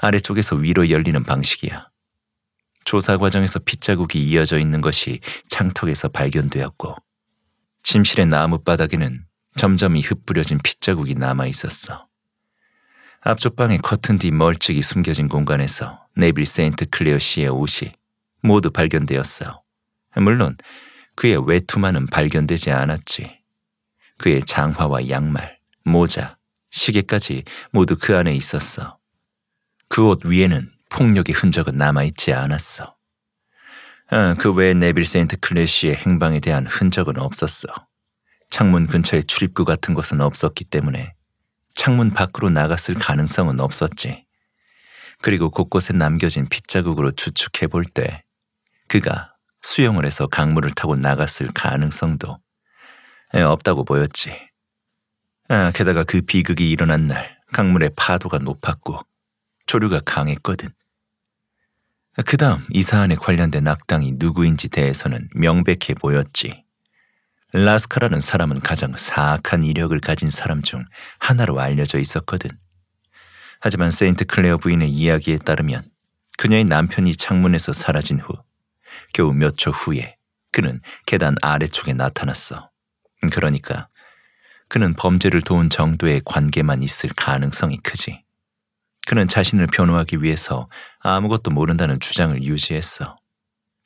아래쪽에서 위로 열리는 방식이야. 조사 과정에서 핏자국이 이어져 있는 것이 창턱에서 발견되었고 침실의 나무바닥에는 점점이 흩뿌려진 핏자국이 남아 있었어. 앞쪽 방의 커튼 뒤 멀찍이 숨겨진 공간에서 네빌 세인트 클레어 씨의 옷이 모두 발견되었어. 물론 그의 외투만은 발견되지 않았지. 그의 장화와 양말, 모자, 시계까지 모두 그 안에 있었어. 그옷 위에는 폭력의 흔적은 남아있지 않았어. 어, 그 외에 네빌 세인트 클래시의 행방에 대한 흔적은 없었어. 창문 근처에 출입구 같은 것은 없었기 때문에 창문 밖으로 나갔을 가능성은 없었지. 그리고 곳곳에 남겨진 핏자국으로 추측해 볼 때 그가 수영을 해서 강물을 타고 나갔을 가능성도 없다고 보였지. 아, 게다가 그 비극이 일어난 날 강물의 파도가 높았고 조류가 강했거든. 그 다음 이 사안에 관련된 악당이 누구인지 대해서는 명백해 보였지. 라스카라는 사람은 가장 사악한 이력을 가진 사람 중 하나로 알려져 있었거든. 하지만 세인트 클레어 부인의 이야기에 따르면 그녀의 남편이 창문에서 사라진 후 겨우 몇 초 후에 그는 계단 아래쪽에 나타났어. 그러니까 그는 범죄를 도운 정도의 관계만 있을 가능성이 크지. 그는 자신을 변호하기 위해서 아무것도 모른다는 주장을 유지했어.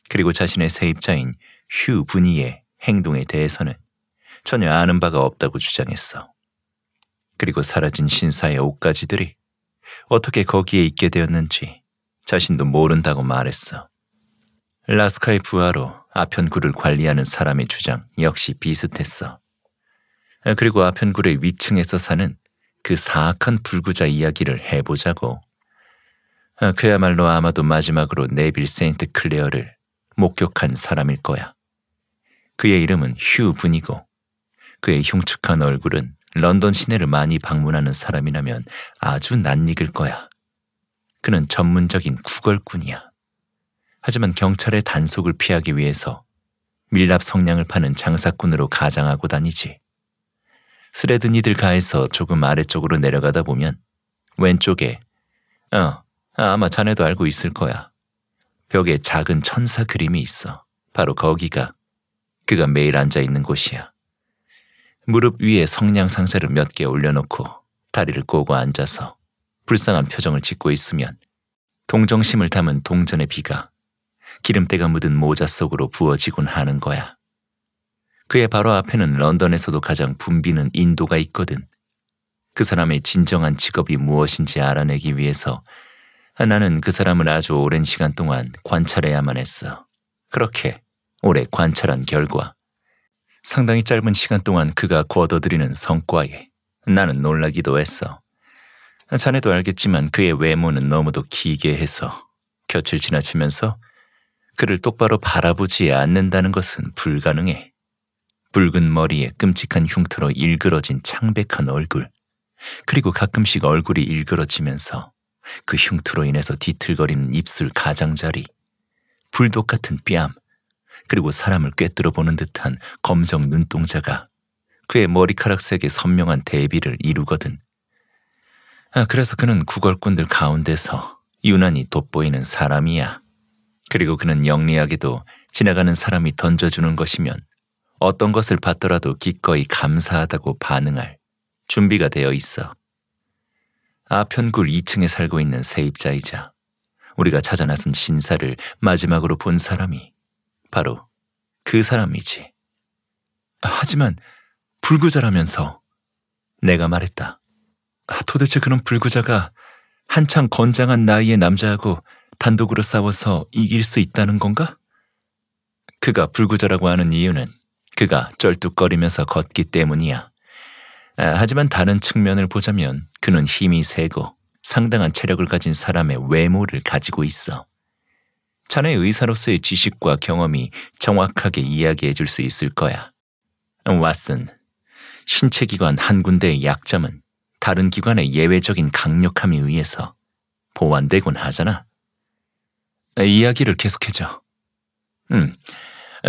그리고 자신의 세입자인 휴 분이의 행동에 대해서는 전혀 아는 바가 없다고 주장했어. 그리고 사라진 신사의 옷가지들이 어떻게 거기에 있게 되었는지 자신도 모른다고 말했어. 라스카의 부하로 아편굴을 관리하는 사람의 주장 역시 비슷했어. 그리고 아편굴의 위층에서 사는 그 사악한 불구자 이야기를 해보자고. 아, 그야말로 아마도 마지막으로 네빌 세인트 클레어를 목격한 사람일 거야. 그의 이름은 휴 분이고 그의 흉측한 얼굴은 런던 시내를 많이 방문하는 사람이라면 아주 낯익을 거야. 그는 전문적인 구걸꾼이야. 하지만 경찰의 단속을 피하기 위해서 밀랍 성냥을 파는 장사꾼으로 가장하고 다니지. 스레드니들가에서 조금 아래쪽으로 내려가다 보면 왼쪽에 어, 아, 아마 자네도 알고 있을 거야. 벽에 작은 천사 그림이 있어. 바로 거기가 그가 매일 앉아 있는 곳이야. 무릎 위에 성냥 상자를 몇 개 올려놓고 다리를 꼬고 앉아서 불쌍한 표정을 짓고 있으면 동정심을 담은 동전의 비가 기름때가 묻은 모자 속으로 부어지곤 하는 거야. 그의 바로 앞에는 런던에서도 가장 붐비는 인도가 있거든. 그 사람의 진정한 직업이 무엇인지 알아내기 위해서 아, 나는 그 사람을 아주 오랜 시간 동안 관찰해야만 했어. 그렇게 오래 관찰한 결과 상당히 짧은 시간 동안 그가 거둬들이는 성과에 나는 놀라기도 했어. 아, 자네도 알겠지만 그의 외모는 너무도 기괴 해서 곁을 지나치면서 그를 똑바로 바라보지 않는다는 것은 불가능해. 붉은 머리에 끔찍한 흉터로 일그러진 창백한 얼굴, 그리고 가끔씩 얼굴이 일그러지면서 그 흉터로 인해서 뒤틀거리는 입술 가장자리, 불독 같은 뺨, 그리고 사람을 꿰뚫어 보는 듯한 검정 눈동자가 그의 머리카락색의 선명한 대비를 이루거든. 아, 그래서 그는 구걸꾼들 가운데서 유난히 돋보이는 사람이야. 그리고 그는 영리하게도 지나가는 사람이 던져주는 것이면 어떤 것을 받더라도 기꺼이 감사하다고 반응할 준비가 되어 있어. 아편굴 2층에 살고 있는 세입자이자 우리가 찾아 나선 신사를 마지막으로 본 사람이 바로 그 사람이지. 하지만 불구자라면서 내가 말했다. 아, 도대체 그런 불구자가 한창 건장한 나이의 남자하고 단독으로 싸워서 이길 수 있다는 건가? 그가 불구자라고 하는 이유는 그가 쩔뚝거리면서 걷기 때문이야. 아, 하지만 다른 측면을 보자면 그는 힘이 세고 상당한 체력을 가진 사람의 외모를 가지고 있어. 자네 의사로서의 지식과 경험이 정확하게 이야기해 줄 수 있을 거야. 왓슨, 신체기관 한 군데의 약점은 다른 기관의 예외적인 강력함에 의해서 보완되곤 하잖아. 아, 이야기를 계속해줘. 음,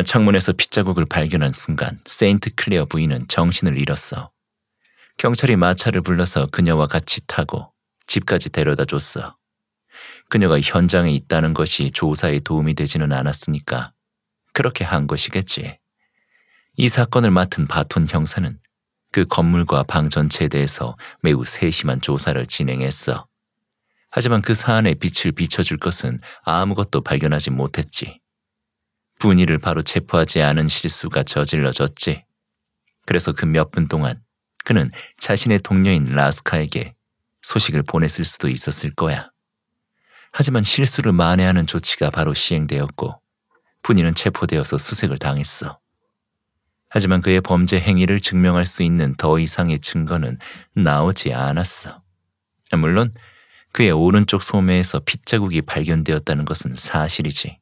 창문에서 핏자국을 발견한 순간 세인트 클레어 부인은 정신을 잃었어. 경찰이 마차를 불러서 그녀와 같이 타고 집까지 데려다 줬어. 그녀가 현장에 있다는 것이 조사에 도움이 되지는 않았으니까 그렇게 한 것이겠지. 이 사건을 맡은 바톤 형사는 그 건물과 방 전체에 대해서 매우 세심한 조사를 진행했어. 하지만 그 사안에 빛을 비춰줄 것은 아무것도 발견하지 못했지. 분이를 바로 체포하지 않은 실수가 저질러졌지. 그래서 그 몇 분 동안 그는 자신의 동료인 라스카에게 소식을 보냈을 수도 있었을 거야. 하지만 실수를 만회하는 조치가 바로 시행되었고 분이는 체포되어서 수색을 당했어. 하지만 그의 범죄 행위를 증명할 수 있는 더 이상의 증거는 나오지 않았어. 물론 그의 오른쪽 소매에서 핏자국이 발견되었다는 것은 사실이지.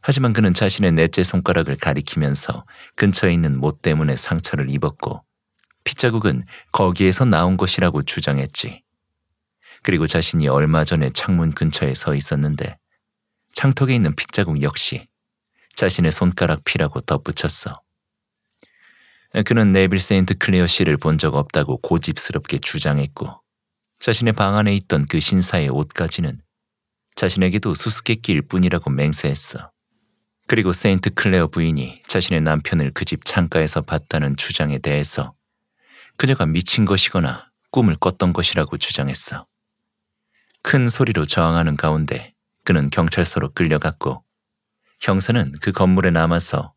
하지만 그는 자신의 넷째 손가락을 가리키면서 근처에 있는 못 때문에 상처를 입었고 핏자국은 거기에서 나온 것이라고 주장했지. 그리고 자신이 얼마 전에 창문 근처에 서 있었는데 창턱에 있는 핏자국 역시 자신의 손가락 피라고 덧붙였어. 그는 네빌 세인트 클레어 씨를 본 적 없다고 고집스럽게 주장했고 자신의 방 안에 있던 그 신사의 옷까지는 자신에게도 수수께끼일 뿐이라고 맹세했어. 그리고 세인트 클레어 부인이 자신의 남편을 그 집 창가에서 봤다는 주장에 대해서 그녀가 미친 것이거나 꿈을 꿨던 것이라고 주장했어. 큰 소리로 저항하는 가운데 그는 경찰서로 끌려갔고 형사는 그 건물에 남아서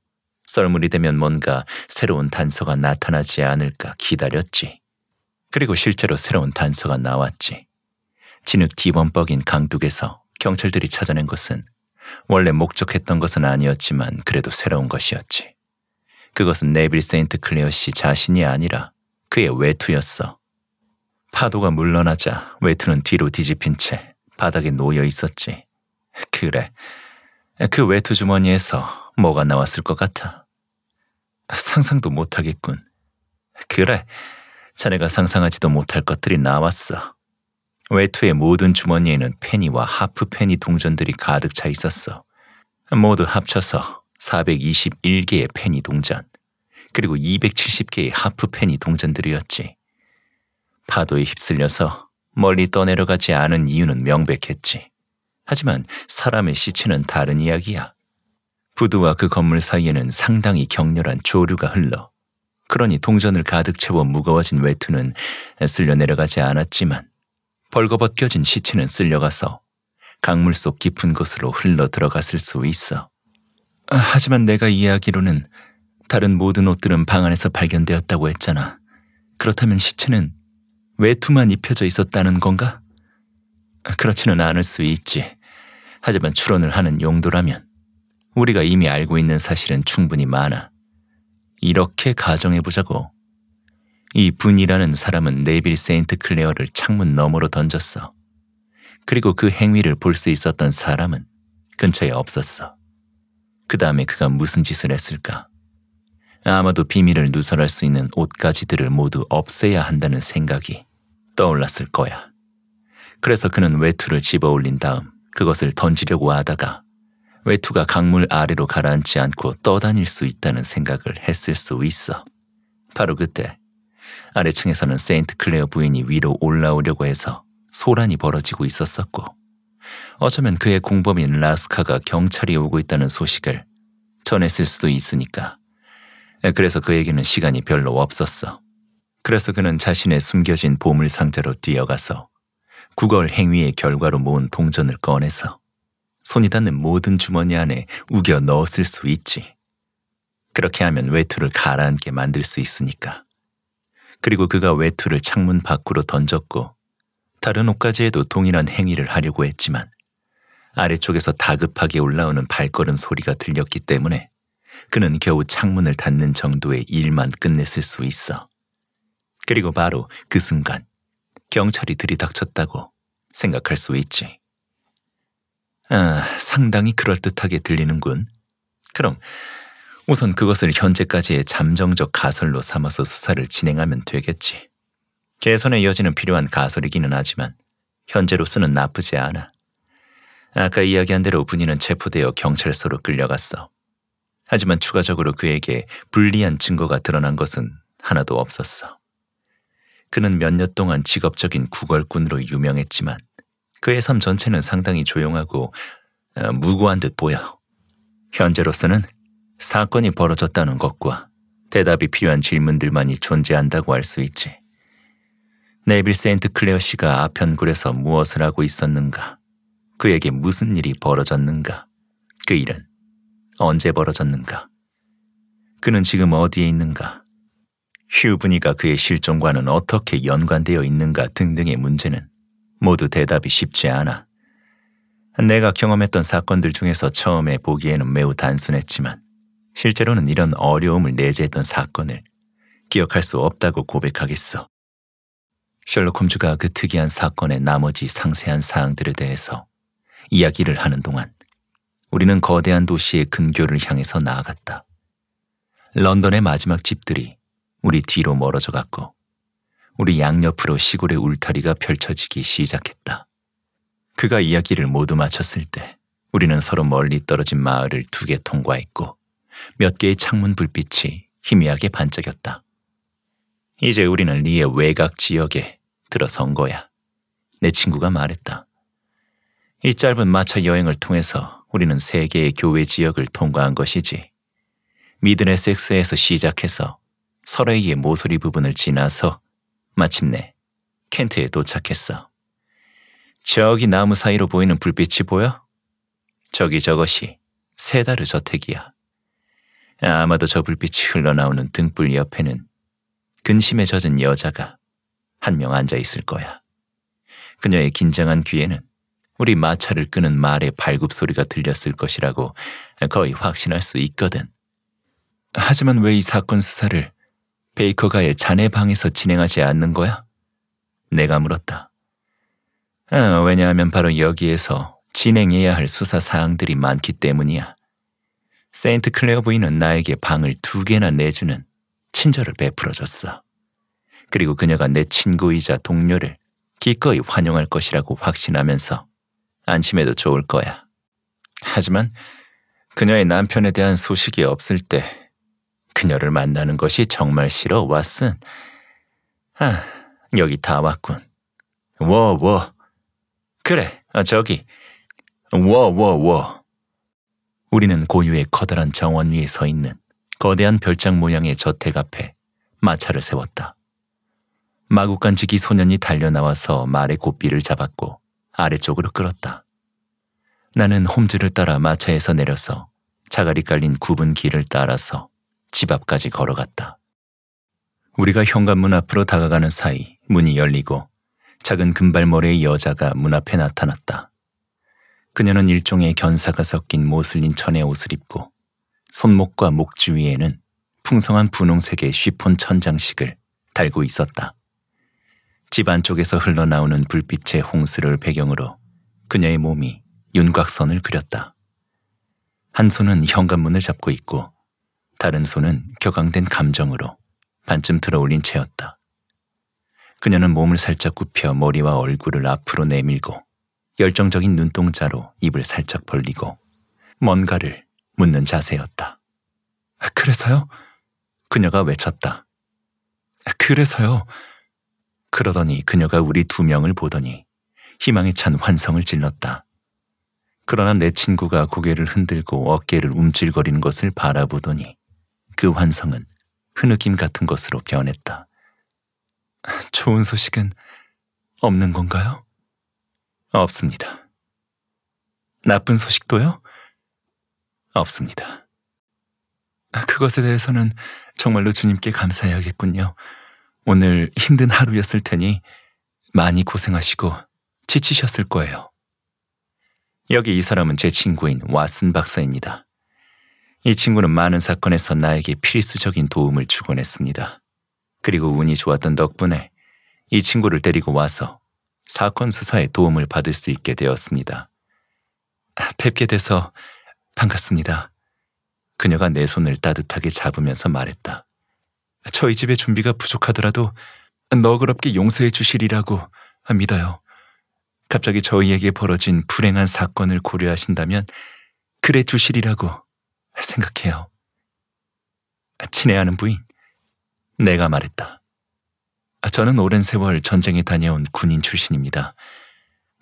썰물이 되면 뭔가 새로운 단서가 나타나지 않을까 기다렸지. 그리고 실제로 새로운 단서가 나왔지. 진흙 디범벅인 강둑에서 경찰들이 찾아낸 것은 원래 목적했던 것은 아니었지만 그래도 새로운 것이었지. 그것은 네빌 세인트 클레어 씨 자신이 아니라 그의 외투였어. 파도가 물러나자 외투는 뒤로 뒤집힌 채 바닥에 놓여 있었지. 그래. 그 외투 주머니에서 뭐가 나왔을 것 같아. 상상도 못하겠군. 그래. 자네가 상상하지도 못할 것들이 나왔어. 외투의 모든 주머니에는 페니와 하프 페니 동전들이 가득 차 있었어. 모두 합쳐서 421개의 페니 동전, 그리고 270개의 하프 페니 동전들이었지. 파도에 휩쓸려서 멀리 떠내려가지 않은 이유는 명백했지. 하지만 사람의 시체는 다른 이야기야. 부두와 그 건물 사이에는 상당히 격렬한 조류가 흘러. 그러니 동전을 가득 채워 무거워진 외투는 쓸려 내려가지 않았지만 벌거벗겨진 시체는 쓸려가서 강물 속 깊은 곳으로 흘러 들어갔을 수 있어. 아, 하지만 내가 이해하기로는 다른 모든 옷들은 방 안에서 발견되었다고 했잖아. 그렇다면 시체는 외투만 입혀져 있었다는 건가? 아, 그렇지는 않을 수 있지. 하지만 추론을 하는 용도라면 우리가 이미 알고 있는 사실은 충분히 많아. 이렇게 가정해보자고. 이 분이라는 사람은 네빌 세인트 클레어를 창문 너머로 던졌어. 그리고 그 행위를 볼 수 있었던 사람은 근처에 없었어. 그 다음에 그가 무슨 짓을 했을까? 아마도 비밀을 누설할 수 있는 옷가지들을 모두 없애야 한다는 생각이 떠올랐을 거야. 그래서 그는 외투를 집어 올린 다음 그것을 던지려고 하다가 외투가 강물 아래로 가라앉지 않고 떠다닐 수 있다는 생각을 했을 수 있어. 바로 그때 아래층에서는 세인트 클레어 부인이 위로 올라오려고 해서 소란이 벌어지고 있었었고 어쩌면 그의 공범인 라스카가 경찰이 오고 있다는 소식을 전했을 수도 있으니까 그래서 그에게는 시간이 별로 없었어. 그래서 그는 자신의 숨겨진 보물 상자로 뛰어가서 구걸 행위의 결과로 모은 동전을 꺼내서 손이 닿는 모든 주머니 안에 우겨 넣었을 수 있지. 그렇게 하면 외투를 가라앉게 만들 수 있으니까. 그리고 그가 외투를 창문 밖으로 던졌고 다른 옷가지에도 동일한 행위를 하려고 했지만 아래쪽에서 다급하게 올라오는 발걸음 소리가 들렸기 때문에 그는 겨우 창문을 닫는 정도의 일만 끝냈을 수 있어. 그리고 바로 그 순간 경찰이 들이닥쳤다고 생각할 수 있지. 아, 상당히 그럴듯하게 들리는군. 그럼 우선 그것을 현재까지의 잠정적 가설로 삼아서 수사를 진행하면 되겠지. 개선의 여지는 필요한 가설이기는 하지만 현재로서는 나쁘지 않아. 아까 이야기한 대로 분인는 체포되어 경찰서로 끌려갔어. 하지만 추가적으로 그에게 불리한 증거가 드러난 것은 하나도 없었어. 그는 몇 년 동안 직업적인 구걸꾼으로 유명했지만 그의 삶 전체는 상당히 조용하고 아, 무고한 듯 보여. 현재로서는 사건이 벌어졌다는 것과 대답이 필요한 질문들만이 존재한다고 할 수 있지. 네빌 세인트 클레어 씨가 아편굴에서 무엇을 하고 있었는가? 그에게 무슨 일이 벌어졌는가? 그 일은 언제 벌어졌는가? 그는 지금 어디에 있는가? 휴브니가 그의 실종과는 어떻게 연관되어 있는가 등등의 문제는 모두 대답이 쉽지 않아. 내가 경험했던 사건들 중에서 처음에 보기에는 매우 단순했지만 실제로는 이런 어려움을 내재했던 사건을 기억할 수 없다고 고백하겠어. 셜록 홈즈가 그 특이한 사건의 나머지 상세한 사항들에 대해서 이야기를 하는 동안 우리는 거대한 도시의 근교를 향해서 나아갔다. 런던의 마지막 집들이 우리 뒤로 멀어져 갔고 우리 양옆으로 시골의 울타리가 펼쳐지기 시작했다. 그가 이야기를 모두 마쳤을 때 우리는 서로 멀리 떨어진 마을을 두 개 통과했고 몇 개의 창문 불빛이 희미하게 반짝였다. 이제 우리는 리의 외곽 지역에 들어선 거야. 내 친구가 말했다. 이 짧은 마차 여행을 통해서 우리는 세계의 교외 지역을 통과한 것이지. 미드네섹스에서 시작해서 설레이의 모서리 부분을 지나서 마침내 켄트에 도착했어. 저기 나무 사이로 보이는 불빛이 보여? 저기 저것이 세다르 저택이야. 아마도 저 불빛이 흘러나오는 등불 옆에는 근심에 젖은 여자가 한 명 앉아 있을 거야. 그녀의 긴장한 귀에는 우리 마차를 끄는 말의 발굽 소리가 들렸을 것이라고 거의 확신할 수 있거든. 하지만 왜 이 사건 수사를 베이커가의 자네 방에서 진행하지 않는 거야? 내가 물었다. 아, 왜냐하면 바로 여기에서 진행해야 할 수사 사항들이 많기 때문이야. 세인트 클레어 부인은 나에게 방을 두 개나 내주는 친절을 베풀어줬어. 그리고 그녀가 내 친구이자 동료를 기꺼이 환영할 것이라고 확신하면서 안심해도 좋을 거야. 하지만 그녀의 남편에 대한 소식이 없을 때 그녀를 만나는 것이 정말 싫어 왔슨. 아, 여기 다 왔군. 워워. 그래, 어, 저기. 워워워. 우리는 고유의 커다란 정원 위에 서 있는 거대한 별장 모양의 저택 앞에 마차를 세웠다. 마구간지기 소년이 달려나와서 말의 고삐를 잡았고 아래쪽으로 끌었다. 나는 홈즈를 따라 마차에서 내려서 자갈이 깔린 굽은 길을 따라서 집 앞까지 걸어갔다. 우리가 현관문 앞으로 다가가는 사이 문이 열리고 작은 금발머리의 여자가 문 앞에 나타났다. 그녀는 일종의 견사가 섞인 모슬린 천의 옷을 입고 손목과 목지 위에는 풍성한 분홍색의 쉬폰 천장식을 달고 있었다. 집 안쪽에서 흘러나오는 불빛의 홍수를 배경으로 그녀의 몸이 윤곽선을 그렸다. 한 손은 현관문을 잡고 있고 다른 손은 격앙된 감정으로 반쯤 들어올린 채였다. 그녀는 몸을 살짝 굽혀 머리와 얼굴을 앞으로 내밀고 열정적인 눈동자로 입을 살짝 벌리고 뭔가를 묻는 자세였다. 아, 그래서요? 그녀가 외쳤다. 아, 그래서요? 그러더니 그녀가 우리 두 명을 보더니 희망에 찬 환성을 질렀다. 그러나 내 친구가 고개를 흔들고 어깨를 움찔거리는 것을 바라보더니 그 환성은 흐느낌 같은 것으로 변했다. 아, 좋은 소식은 없는 건가요? 없습니다. 나쁜 소식도요? 없습니다. 아, 그것에 대해서는 정말로 주님께 감사해야겠군요. 오늘 힘든 하루였을 테니 많이 고생하시고 지치셨을 거예요. 여기 이 사람은 제 친구인 왓슨 박사입니다. 이 친구는 많은 사건에서 나에게 필수적인 도움을 주곤 했습니다. 그리고 운이 좋았던 덕분에 이 친구를 데리고 와서 사건 수사에 도움을 받을 수 있게 되었습니다. 뵙게 돼서 반갑습니다. 그녀가 내 손을 따뜻하게 잡으면서 말했다. 저희 집의 준비가 부족하더라도 너그럽게 용서해 주시리라고 믿어요. 갑자기 저희에게 벌어진 불행한 사건을 고려하신다면 그래 주시리라고 생각해요. 친애하는 부인, 내가 말했다. 저는 오랜 세월 전쟁에 다녀온 군인 출신입니다.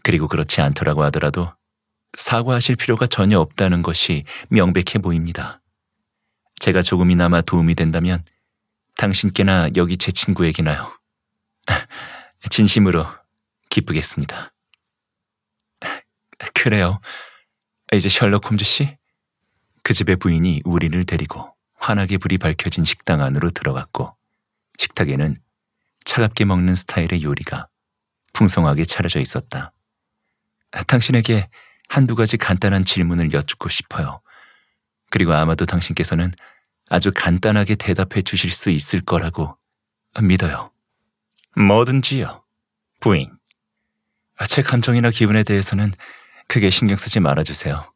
그리고 그렇지 않더라고 하더라도 사과하실 필요가 전혀 없다는 것이 명백해 보입니다. 제가 조금이나마 도움이 된다면 당신께나 여기 제 친구에게나요. 진심으로 기쁘겠습니다. 그래요. 이제 셜록 홈즈 씨? 그 집의 부인이 우리를 데리고 환하게 불이 밝혀진 식당 안으로 들어갔고 식탁에는 차갑게 먹는 스타일의 요리가 풍성하게 차려져 있었다. 당신에게 한두 가지 간단한 질문을 여쭙고 싶어요. 그리고 아마도 당신께서는 아주 간단하게 대답해 주실 수 있을 거라고 믿어요. 뭐든지요. 부인. 제 감정이나 기분에 대해서는 크게 신경 쓰지 말아주세요.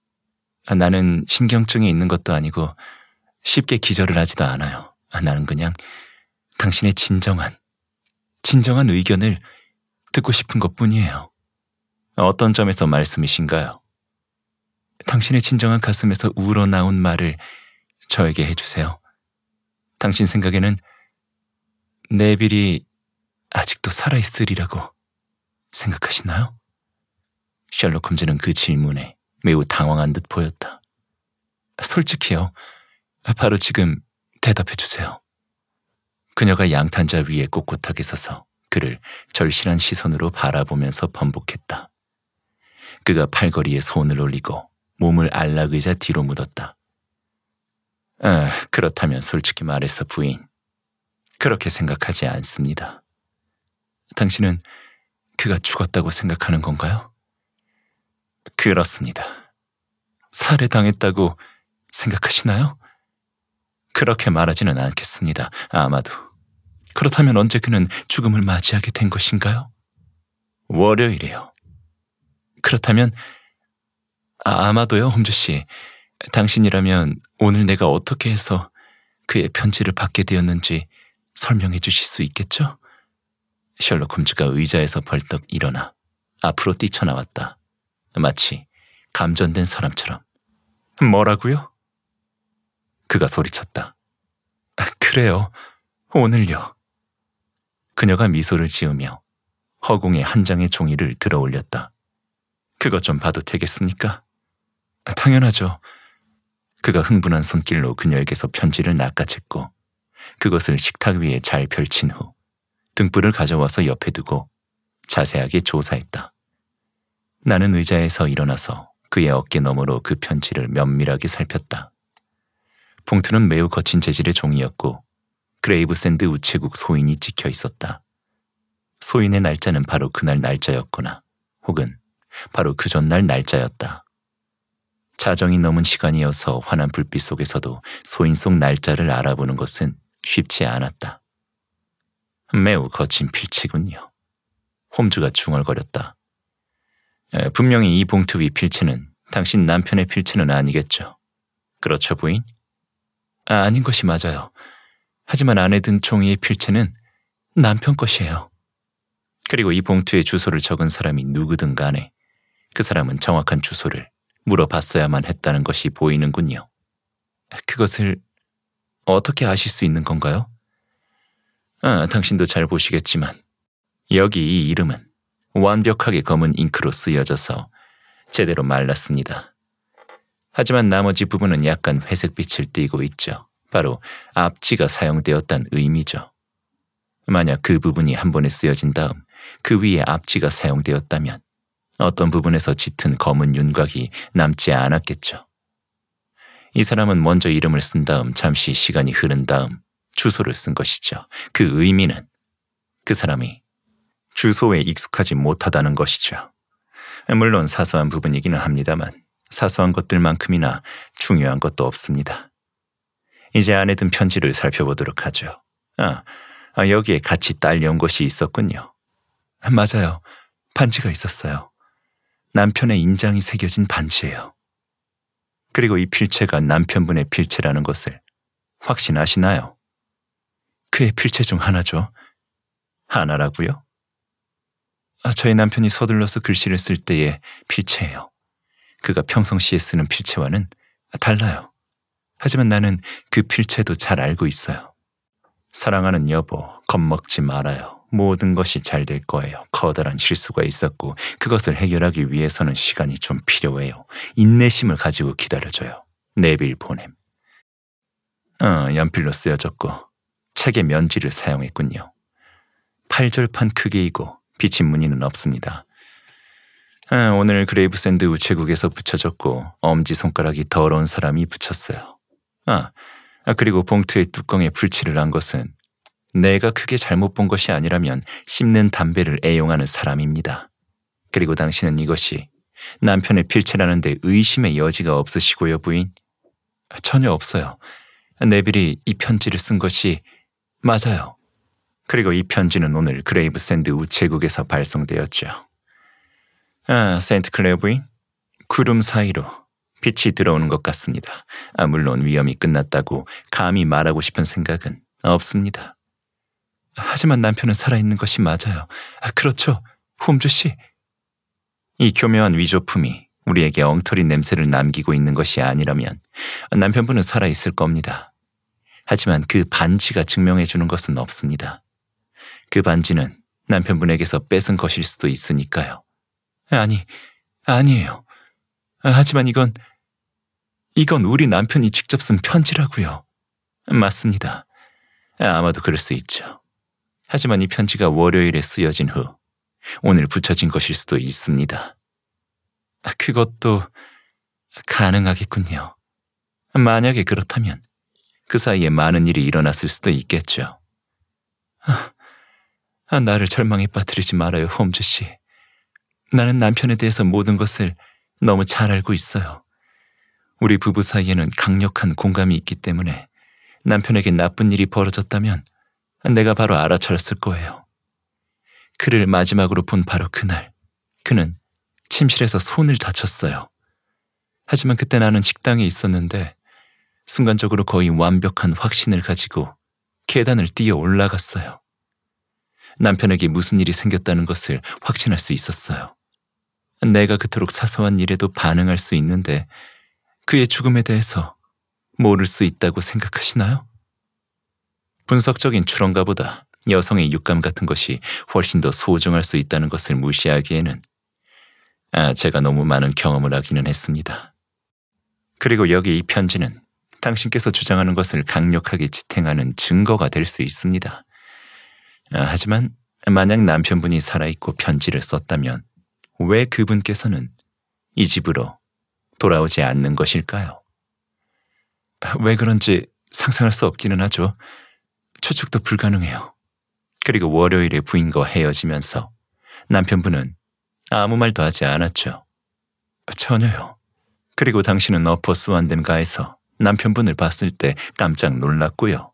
나는 신경증이 있는 것도 아니고 쉽게 기절을 하지도 않아요. 나는 그냥 당신의 진정한 진정한 의견을 듣고 싶은 것 뿐이에요. 어떤 점에서 말씀이신가요? 당신의 진정한 가슴에서 우러나온 말을 저에게 해주세요. 당신 생각에는 네빌이 아직도 살아있으리라고 생각하시나요? 셜록 홈즈는 그 질문에 매우 당황한 듯 보였다. 솔직히요. 바로 지금 대답해 주세요. 그녀가 양탄자 위에 꼿꼿하게 서서 그를 절실한 시선으로 바라보면서 번복했다. 그가 팔걸이에 손을 올리고 몸을 안락의자 뒤로 묻었다. 아, 그렇다면 솔직히 말해서 부인. 그렇게 생각하지 않습니다. 당신은 그가 죽었다고 생각하는 건가요? 그렇습니다. 살해당했다고 생각하시나요? 그렇게 말하지는 않겠습니다. 아마도. 그렇다면 언제 그는 죽음을 맞이하게 된 것인가요? 월요일이요. 그렇다면 아마도요, 홈즈 씨. 당신이라면 오늘 내가 어떻게 해서 그의 편지를 받게 되었는지 설명해 주실 수 있겠죠? 셜록 홈즈가 의자에서 벌떡 일어나 앞으로 뛰쳐나왔다. 마치 감전된 사람처럼. 뭐라고요? 그가 소리쳤다. 아, 그래요. 오늘요. 그녀가 미소를 지으며 허공에 한 장의 종이를 들어 올렸다. 그것 좀 봐도 되겠습니까? 아, 당연하죠. 그가 흥분한 손길로 그녀에게서 편지를 낚아챘고 그것을 식탁 위에 잘 펼친 후 등불을 가져와서 옆에 두고 자세하게 조사했다. 나는 의자에서 일어나서 그의 어깨 너머로 그 편지를 면밀하게 살폈다. 봉투는 매우 거친 재질의 종이였고 그레이브샌드 우체국 소인이 찍혀 있었다. 소인의 날짜는 바로 그날 날짜였거나 혹은 바로 그 전날 날짜였다. 자정이 넘은 시간이어서 환한 불빛 속에서도 소인 속 날짜를 알아보는 것은 쉽지 않았다. 매우 거친 필체군요. 홈즈가 중얼거렸다. 분명히 이 봉투 위 필체는 당신 남편의 필체는 아니겠죠. 그렇죠, 부인? 아, 아닌 것이 맞아요. 하지만 안에 든 종이의 필체는 남편 것이에요. 그리고 이 봉투에 주소를 적은 사람이 누구든 간에 그 사람은 정확한 주소를 물어봤어야만 했다는 것이 보이는군요. 그것을 어떻게 아실 수 있는 건가요? 아, 당신도 잘 보시겠지만 여기 이 이름은 완벽하게 검은 잉크로 쓰여져서 제대로 말랐습니다. 하지만 나머지 부분은 약간 회색빛을 띠고 있죠. 바로 앞지가 사용되었다는 의미죠. 만약 그 부분이 한 번에 쓰여진 다음 그 위에 앞지가 사용되었다면 어떤 부분에서 짙은 검은 윤곽이 남지 않았겠죠. 이 사람은 먼저 이름을 쓴 다음 잠시 시간이 흐른 다음 주소를 쓴 것이죠. 그 의미는 그 사람이 주소에 익숙하지 못하다는 것이죠. 물론 사소한 부분이기는 합니다만 사소한 것들만큼이나 중요한 것도 없습니다. 이제 안에 든 편지를 살펴보도록 하죠. 아, 아 여기에 같이 딸려온 것이 있었군요. 맞아요. 반지가 있었어요. 남편의 인장이 새겨진 반지예요. 그리고 이 필체가 남편분의 필체라는 것을 확신하시나요? 그의 필체 중 하나죠. 하나라고요? 아, 저희 남편이 서둘러서 글씨를 쓸 때의 필체예요. 그가 평상시에 쓰는 필체와는 달라요. 하지만 나는 그 필체도 잘 알고 있어요. 사랑하는 여보, 겁먹지 말아요. 모든 것이 잘 될 거예요. 커다란 실수가 있었고 그것을 해결하기 위해서는 시간이 좀 필요해요. 인내심을 가지고 기다려줘요. 내빌 보냄. 어, 연필로 쓰여졌고 책의 면지를 사용했군요. 팔절판 크기이고 비친 무늬는 없습니다. 아, 오늘 그레이브샌드 우체국에서 붙여졌고 엄지손가락이 더러운 사람이 붙였어요. 아, 아 그리고 봉투의 뚜껑에 불칠을 한 것은 내가 크게 잘못 본 것이 아니라면 씹는 담배를 애용하는 사람입니다. 그리고 당신은 이것이 남편의 필체라는데 의심의 여지가 없으시고요, 부인? 아, 전혀 없어요. 네빌이 이 편지를 쓴 것이 맞아요. 그리고 이 편지는 오늘 그레이브샌드 우체국에서 발송되었죠. 아, 세인트 클레어 부인. 구름 사이로 빛이 들어오는 것 같습니다. 아, 물론 위험이 끝났다고 감히 말하고 싶은 생각은 없습니다. 하지만 남편은 살아있는 것이 맞아요. 아, 그렇죠. 홈주 씨. 이 교묘한 위조품이 우리에게 엉터리 냄새를 남기고 있는 것이 아니라면 남편분은 살아있을 겁니다. 하지만 그 반지가 증명해주는 것은 없습니다. 그 반지는 남편분에게서 뺏은 것일 수도 있으니까요. 아니, 아니에요. 아, 하지만 이건, 이건 우리 남편이 직접 쓴 편지라고요. 맞습니다. 아마도 그럴 수 있죠. 하지만 이 편지가 월요일에 쓰여진 후 오늘 붙여진 것일 수도 있습니다. 아, 그것도 가능하겠군요. 만약에 그렇다면 그 사이에 많은 일이 일어났을 수도 있겠죠. 아, 아 나를 절망에 빠뜨리지 말아요, 홈즈 씨. 나는 남편에 대해서 모든 것을 너무 잘 알고 있어요. 우리 부부 사이에는 강력한 공감이 있기 때문에 남편에게 나쁜 일이 벌어졌다면 내가 바로 알아차렸을 거예요. 그를 마지막으로 본 바로 그날, 그는 침실에서 손을 다쳤어요. 하지만 그때 나는 식당에 있었는데 순간적으로 거의 완벽한 확신을 가지고 계단을 뛰어 올라갔어요. 남편에게 무슨 일이 생겼다는 것을 확신할 수 있었어요. 내가 그토록 사소한 일에도 반응할 수 있는데 그의 죽음에 대해서 모를 수 있다고 생각하시나요? 분석적인 추론가 보다 여성의 육감 같은 것이 훨씬 더 소중할 수 있다는 것을 무시하기에는 아, 제가 너무 많은 경험을 하기는 했습니다. 그리고 여기 이 편지는 당신께서 주장하는 것을 강력하게 지탱하는 증거가 될 수 있습니다. 아, 하지만 만약 남편분이 살아있고 편지를 썼다면 왜 그분께서는 이 집으로 돌아오지 않는 것일까요? 왜 그런지 상상할 수 없기는 하죠. 추측도 불가능해요. 그리고 월요일에 부인과 헤어지면서 남편분은 아무 말도 하지 않았죠. 전혀요. 그리고 당신은 어퍼 스완덴가에서 남편분을 봤을 때 깜짝 놀랐고요.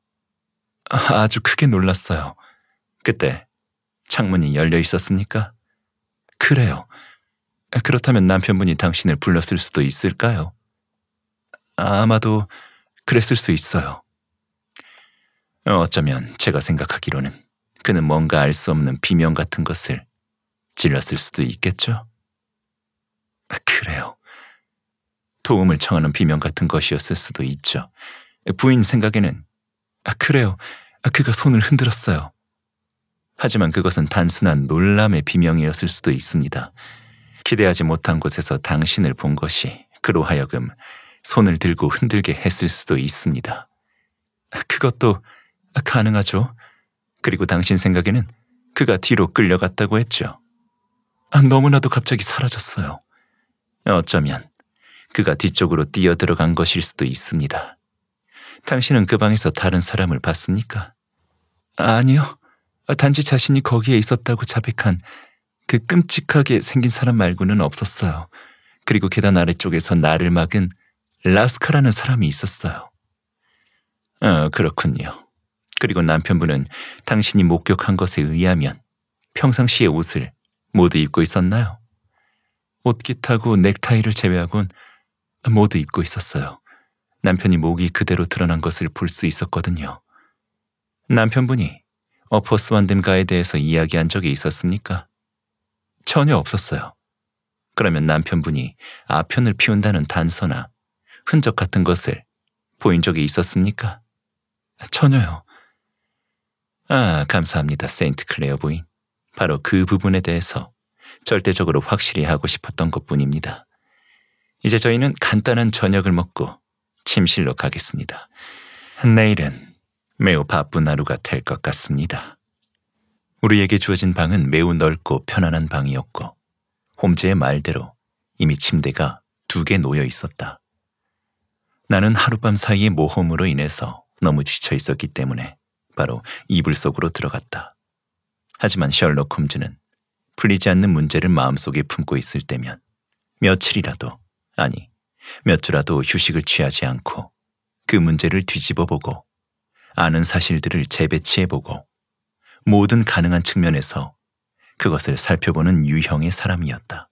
아주 크게 놀랐어요. 그때 창문이 열려 있었습니까? 그래요. 그렇다면 남편분이 당신을 불렀을 수도 있을까요? 아마도 그랬을 수 있어요. 어, 어쩌면 제가 생각하기로는 그는 뭔가 알 수 없는 비명 같은 것을 질렀을 수도 있겠죠? 그래요. 도움을 청하는 비명 같은 것이었을 수도 있죠. 부인 생각에는 아, 그래요. 아, 그가 손을 흔들었어요. 하지만 그것은 단순한 놀람의 비명이었을 수도 있습니다. 기대하지 못한 곳에서 당신을 본 것이 그로 하여금 손을 들고 흔들게 했을 수도 있습니다. 그것도 가능하죠. 그리고 당신 생각에는 그가 뒤로 끌려갔다고 했죠. 아, 너무나도 갑자기 사라졌어요. 어쩌면 그가 뒤쪽으로 뛰어 들어간 것일 수도 있습니다. 당신은 그 방에서 다른 사람을 봤습니까? 아니요. 단지 자신이 거기에 있었다고 자백한 그 끔찍하게 생긴 사람 말고는 없었어요. 그리고 계단 아래쪽에서 나를 막은 라스카라는 사람이 있었어요. 어, 그렇군요. 그리고 남편분은 당신이 목격한 것에 의하면 평상시의 옷을 모두 입고 있었나요? 옷깃하고 넥타이를 제외하곤 모두 입고 있었어요. 남편이 목이 그대로 드러난 것을 볼 수 있었거든요. 남편분이 어퍼스 완댐가에 대해서 이야기한 적이 있었습니까? 전혀 없었어요. 그러면 남편분이 아편을 피운다는 단서나 흔적 같은 것을 보인 적이 있었습니까? 전혀요. 아, 감사합니다, 세인트 클레어 부인. 바로 그 부분에 대해서 절대적으로 확실히 하고 싶었던 것 뿐입니다. 이제 저희는 간단한 저녁을 먹고 침실로 가겠습니다. 내일은 매우 바쁜 하루가 될 것 같습니다. 우리에게 주어진 방은 매우 넓고 편안한 방이었고 홈즈의 말대로 이미 침대가 두 개 놓여 있었다. 나는 하룻밤 사이의 모험으로 인해서 너무 지쳐 있었기 때문에 바로 이불 속으로 들어갔다. 하지만 셜록 홈즈는 풀리지 않는 문제를 마음속에 품고 있을 때면 며칠이라도 아니 몇 주라도 휴식을 취하지 않고 그 문제를 뒤집어 보고 아는 사실들을 재배치해 보고 모든 가능한 측면에서 그것을 살펴보는 유형의 사람이었다.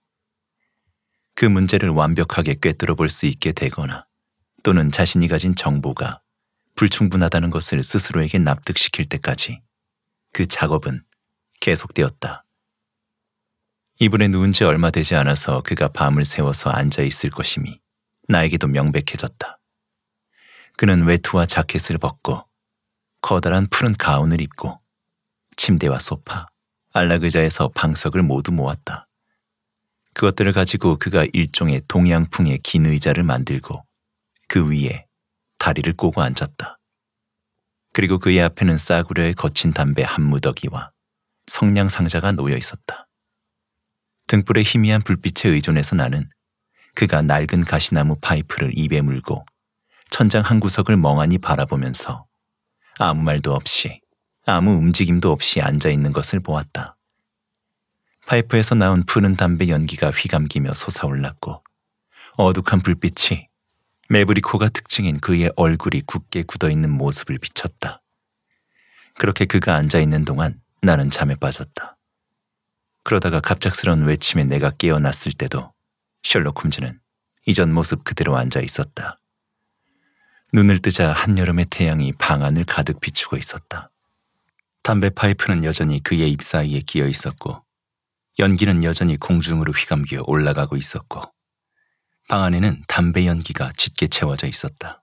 그 문제를 완벽하게 꿰뚫어 볼 수 있게 되거나 또는 자신이 가진 정보가 불충분하다는 것을 스스로에게 납득시킬 때까지 그 작업은 계속되었다. 이분에 누운 지 얼마 되지 않아서 그가 밤을 세워서 앉아 있을 것임이 나에게도 명백해졌다. 그는 외투와 자켓을 벗고 커다란 푸른 가운을 입고 침대와 소파, 안락의자에서 방석을 모두 모았다. 그것들을 가지고 그가 일종의 동양풍의 긴 의자를 만들고 그 위에 다리를 꼬고 앉았다. 그리고 그의 앞에는 싸구려의 거친 담배 한 무더기와 성냥 상자가 놓여 있었다. 등불의 희미한 불빛에 의존해서 나는 그가 낡은 가시나무 파이프를 입에 물고 천장 한 구석을 멍하니 바라보면서 아무 말도 없이 아무 움직임도 없이 앉아 있는 것을 보았다. 파이프에서 나온 푸른 담배 연기가 휘감기며 솟아올랐고 어둑한 불빛이 메브리코가 특징인 그의 얼굴이 굳게 굳어있는 모습을 비쳤다. 그렇게 그가 앉아있는 동안 나는 잠에 빠졌다. 그러다가 갑작스런 외침에 내가 깨어났을 때도 셜록 홈즈는 이전 모습 그대로 앉아 있었다. 눈을 뜨자 한여름의 태양이 방 안을 가득 비추고 있었다. 담배 파이프는 여전히 그의 입 사이에 끼어 있었고 연기는 여전히 공중으로 휘감겨 올라가고 있었고 방 안에는 담배 연기가 짙게 채워져 있었다.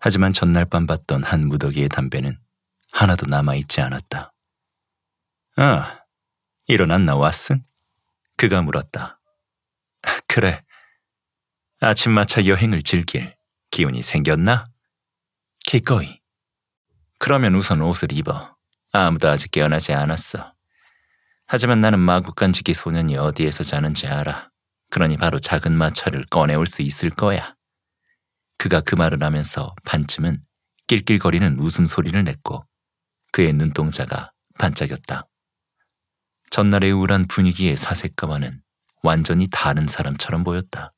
하지만 전날 밤 봤던 한 무더기의 담배는 하나도 남아있지 않았다. 아, 일어났나 왔슨? 그가 물었다. 그래, 아침마차 여행을 즐길 기운이 생겼나? 기꺼이 그러면 우선 옷을 입어. 아무도 아직 깨어나지 않았어. 하지만 나는 마구간지기 소년이 어디에서 자는지 알아. 그러니 바로 작은 마차를 꺼내올 수 있을 거야. 그가 그 말을 하면서 반쯤은 낄낄거리는 웃음소리를 냈고 그의 눈동자가 반짝였다. 전날의 우울한 분위기의 사색가와는 완전히 다른 사람처럼 보였다.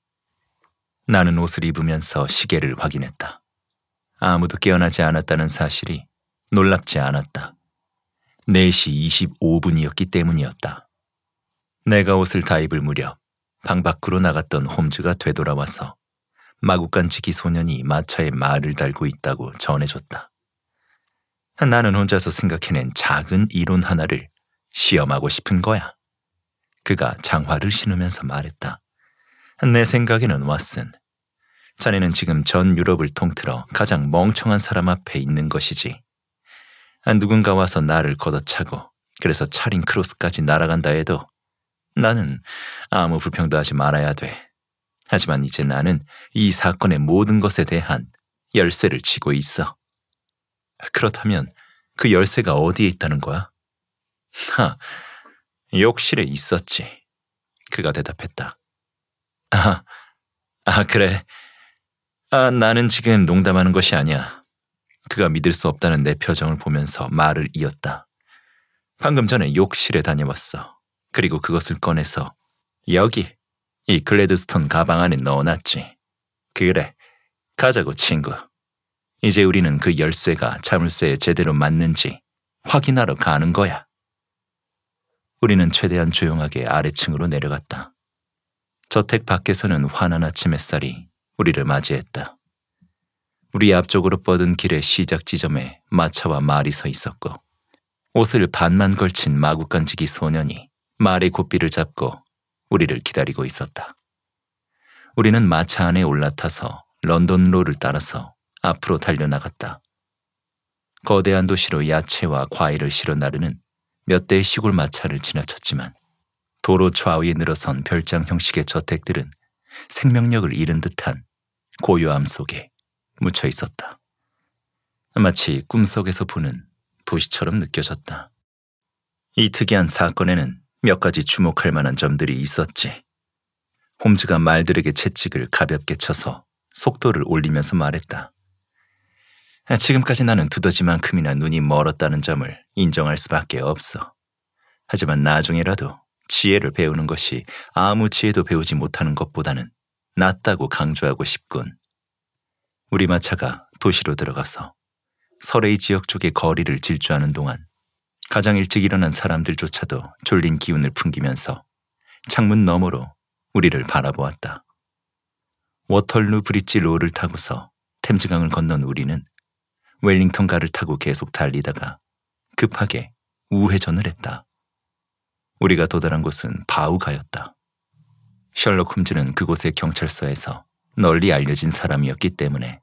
나는 옷을 입으면서 시계를 확인했다. 아무도 깨어나지 않았다는 사실이 놀랍지 않았다. 4시 25분이었기 때문이었다. 내가 옷을 다 입을 무렵 방 밖으로 나갔던 홈즈가 되돌아와서 마구간치기 소년이 마차에 말을 달고 있다고 전해줬다. 나는 혼자서 생각해낸 작은 이론 하나를 시험하고 싶은 거야. 그가 장화를 신으면서 말했다. 내 생각에는 왓슨. 자네는 지금 전 유럽을 통틀어 가장 멍청한 사람 앞에 있는 것이지. 아, 누군가 와서 나를 걷어차고 그래서 차린 크로스까지 날아간다 해도 나는 아무 불평도 하지 말아야 돼. 하지만 이제 나는 이 사건의 모든 것에 대한 열쇠를 쥐고 있어. 그렇다면 그 열쇠가 어디에 있다는 거야? 하, 욕실에 있었지. 그가 대답했다. 아, 아, 그래. 아, 나는 지금 농담하는 것이 아니야. 그가 믿을 수 없다는 내 표정을 보면서 말을 이었다. 방금 전에 욕실에 다녀왔어. 그리고 그것을 꺼내서 여기 이 글래드스톤 가방 안에 넣어놨지. 그래, 가자고 친구. 이제 우리는 그 열쇠가 자물쇠에 제대로 맞는지 확인하러 가는 거야. 우리는 최대한 조용하게 아래층으로 내려갔다. 저택 밖에서는 환한 아침 햇살이 우리를 맞이했다. 우리 앞쪽으로 뻗은 길의 시작 지점에 마차와 말이 서 있었고 옷을 반만 걸친 마구간지기 소년이 말의 고삐를 잡고 우리를 기다리고 있었다. 우리는 마차 안에 올라타서 런던로를 따라서 앞으로 달려나갔다. 거대한 도시로 야채와 과일을 실어 나르는 몇 대의 시골 마차를 지나쳤지만 도로 좌우에 늘어선 별장 형식의 저택들은 생명력을 잃은 듯한 고요함 속에 묻혀 있었다. 마치 꿈속에서 보는 도시처럼 느껴졌다. 이 특이한 사건에는 몇 가지 주목할 만한 점들이 있었지. 홈즈가 말들에게 채찍을 가볍게 쳐서 속도를 올리면서 말했다. 지금까지 나는 두더지만큼이나 눈이 멀었다는 점을 인정할 수밖에 없어. 하지만 나중에라도 지혜를 배우는 것이 아무 지혜도 배우지 못하는 것보다는 낫다고 강조하고 싶군. 우리 마차가 도시로 들어가서 서레이 지역 쪽의 거리를 질주하는 동안 가장 일찍 일어난 사람들조차도 졸린 기운을 풍기면서 창문 너머로 우리를 바라보았다. 워털루 브릿지 로를 타고서 템즈강을 건넌 우리는 웰링턴가를 타고 계속 달리다가 급하게 우회전을 했다. 우리가 도달한 곳은 바우가였다. 셜록 홈즈는 그곳의 경찰서에서 널리 알려진 사람이었기 때문에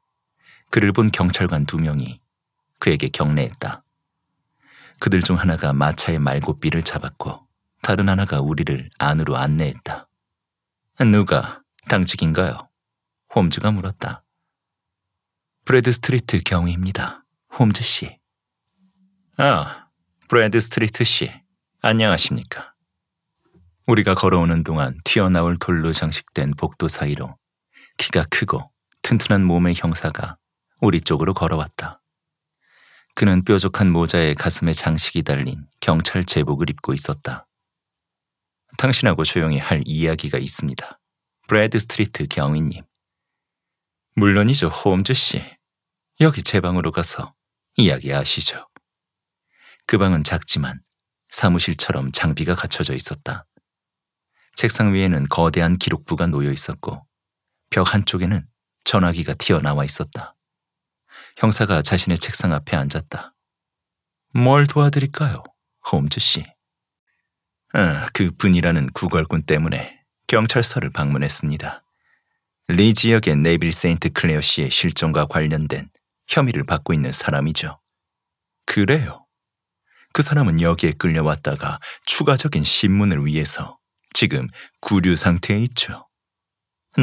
그를 본 경찰관 두 명이 그에게 경례했다. 그들 중 하나가 마차의 말고삐를 잡았고 다른 하나가 우리를 안으로 안내했다. 누가 당직인가요? 홈즈가 물었다. 브래드 스트리트 경위입니다. 홈즈 씨. 아, 브래드 스트리트 씨. 안녕하십니까. 우리가 걸어오는 동안 튀어나올 돌로 장식된 복도 사이로 키가 크고 튼튼한 몸의 형사가 우리 쪽으로 걸어왔다. 그는 뾰족한 모자에 가슴에 장식이 달린 경찰 제복을 입고 있었다. 당신하고 조용히 할 이야기가 있습니다. 브래드 스트리트 경위님. 물론이죠, 홈즈 씨. 여기 제 방으로 가서 이야기하시죠. 그 방은 작지만 사무실처럼 장비가 갖춰져 있었다. 책상 위에는 거대한 기록부가 놓여 있었고 벽 한쪽에는 전화기가 튀어나와 있었다. 형사가 자신의 책상 앞에 앉았다. 뭘 도와드릴까요, 홈즈 씨? 아, 그 분이라는 구걸꾼 때문에 경찰서를 방문했습니다. 리 지역의 네빌 세인트 클레어 씨의 실종과 관련된 혐의를 받고 있는 사람이죠. 그래요. 그 사람은 여기에 끌려왔다가 추가적인 신문을 위해서 지금 구류 상태에 있죠.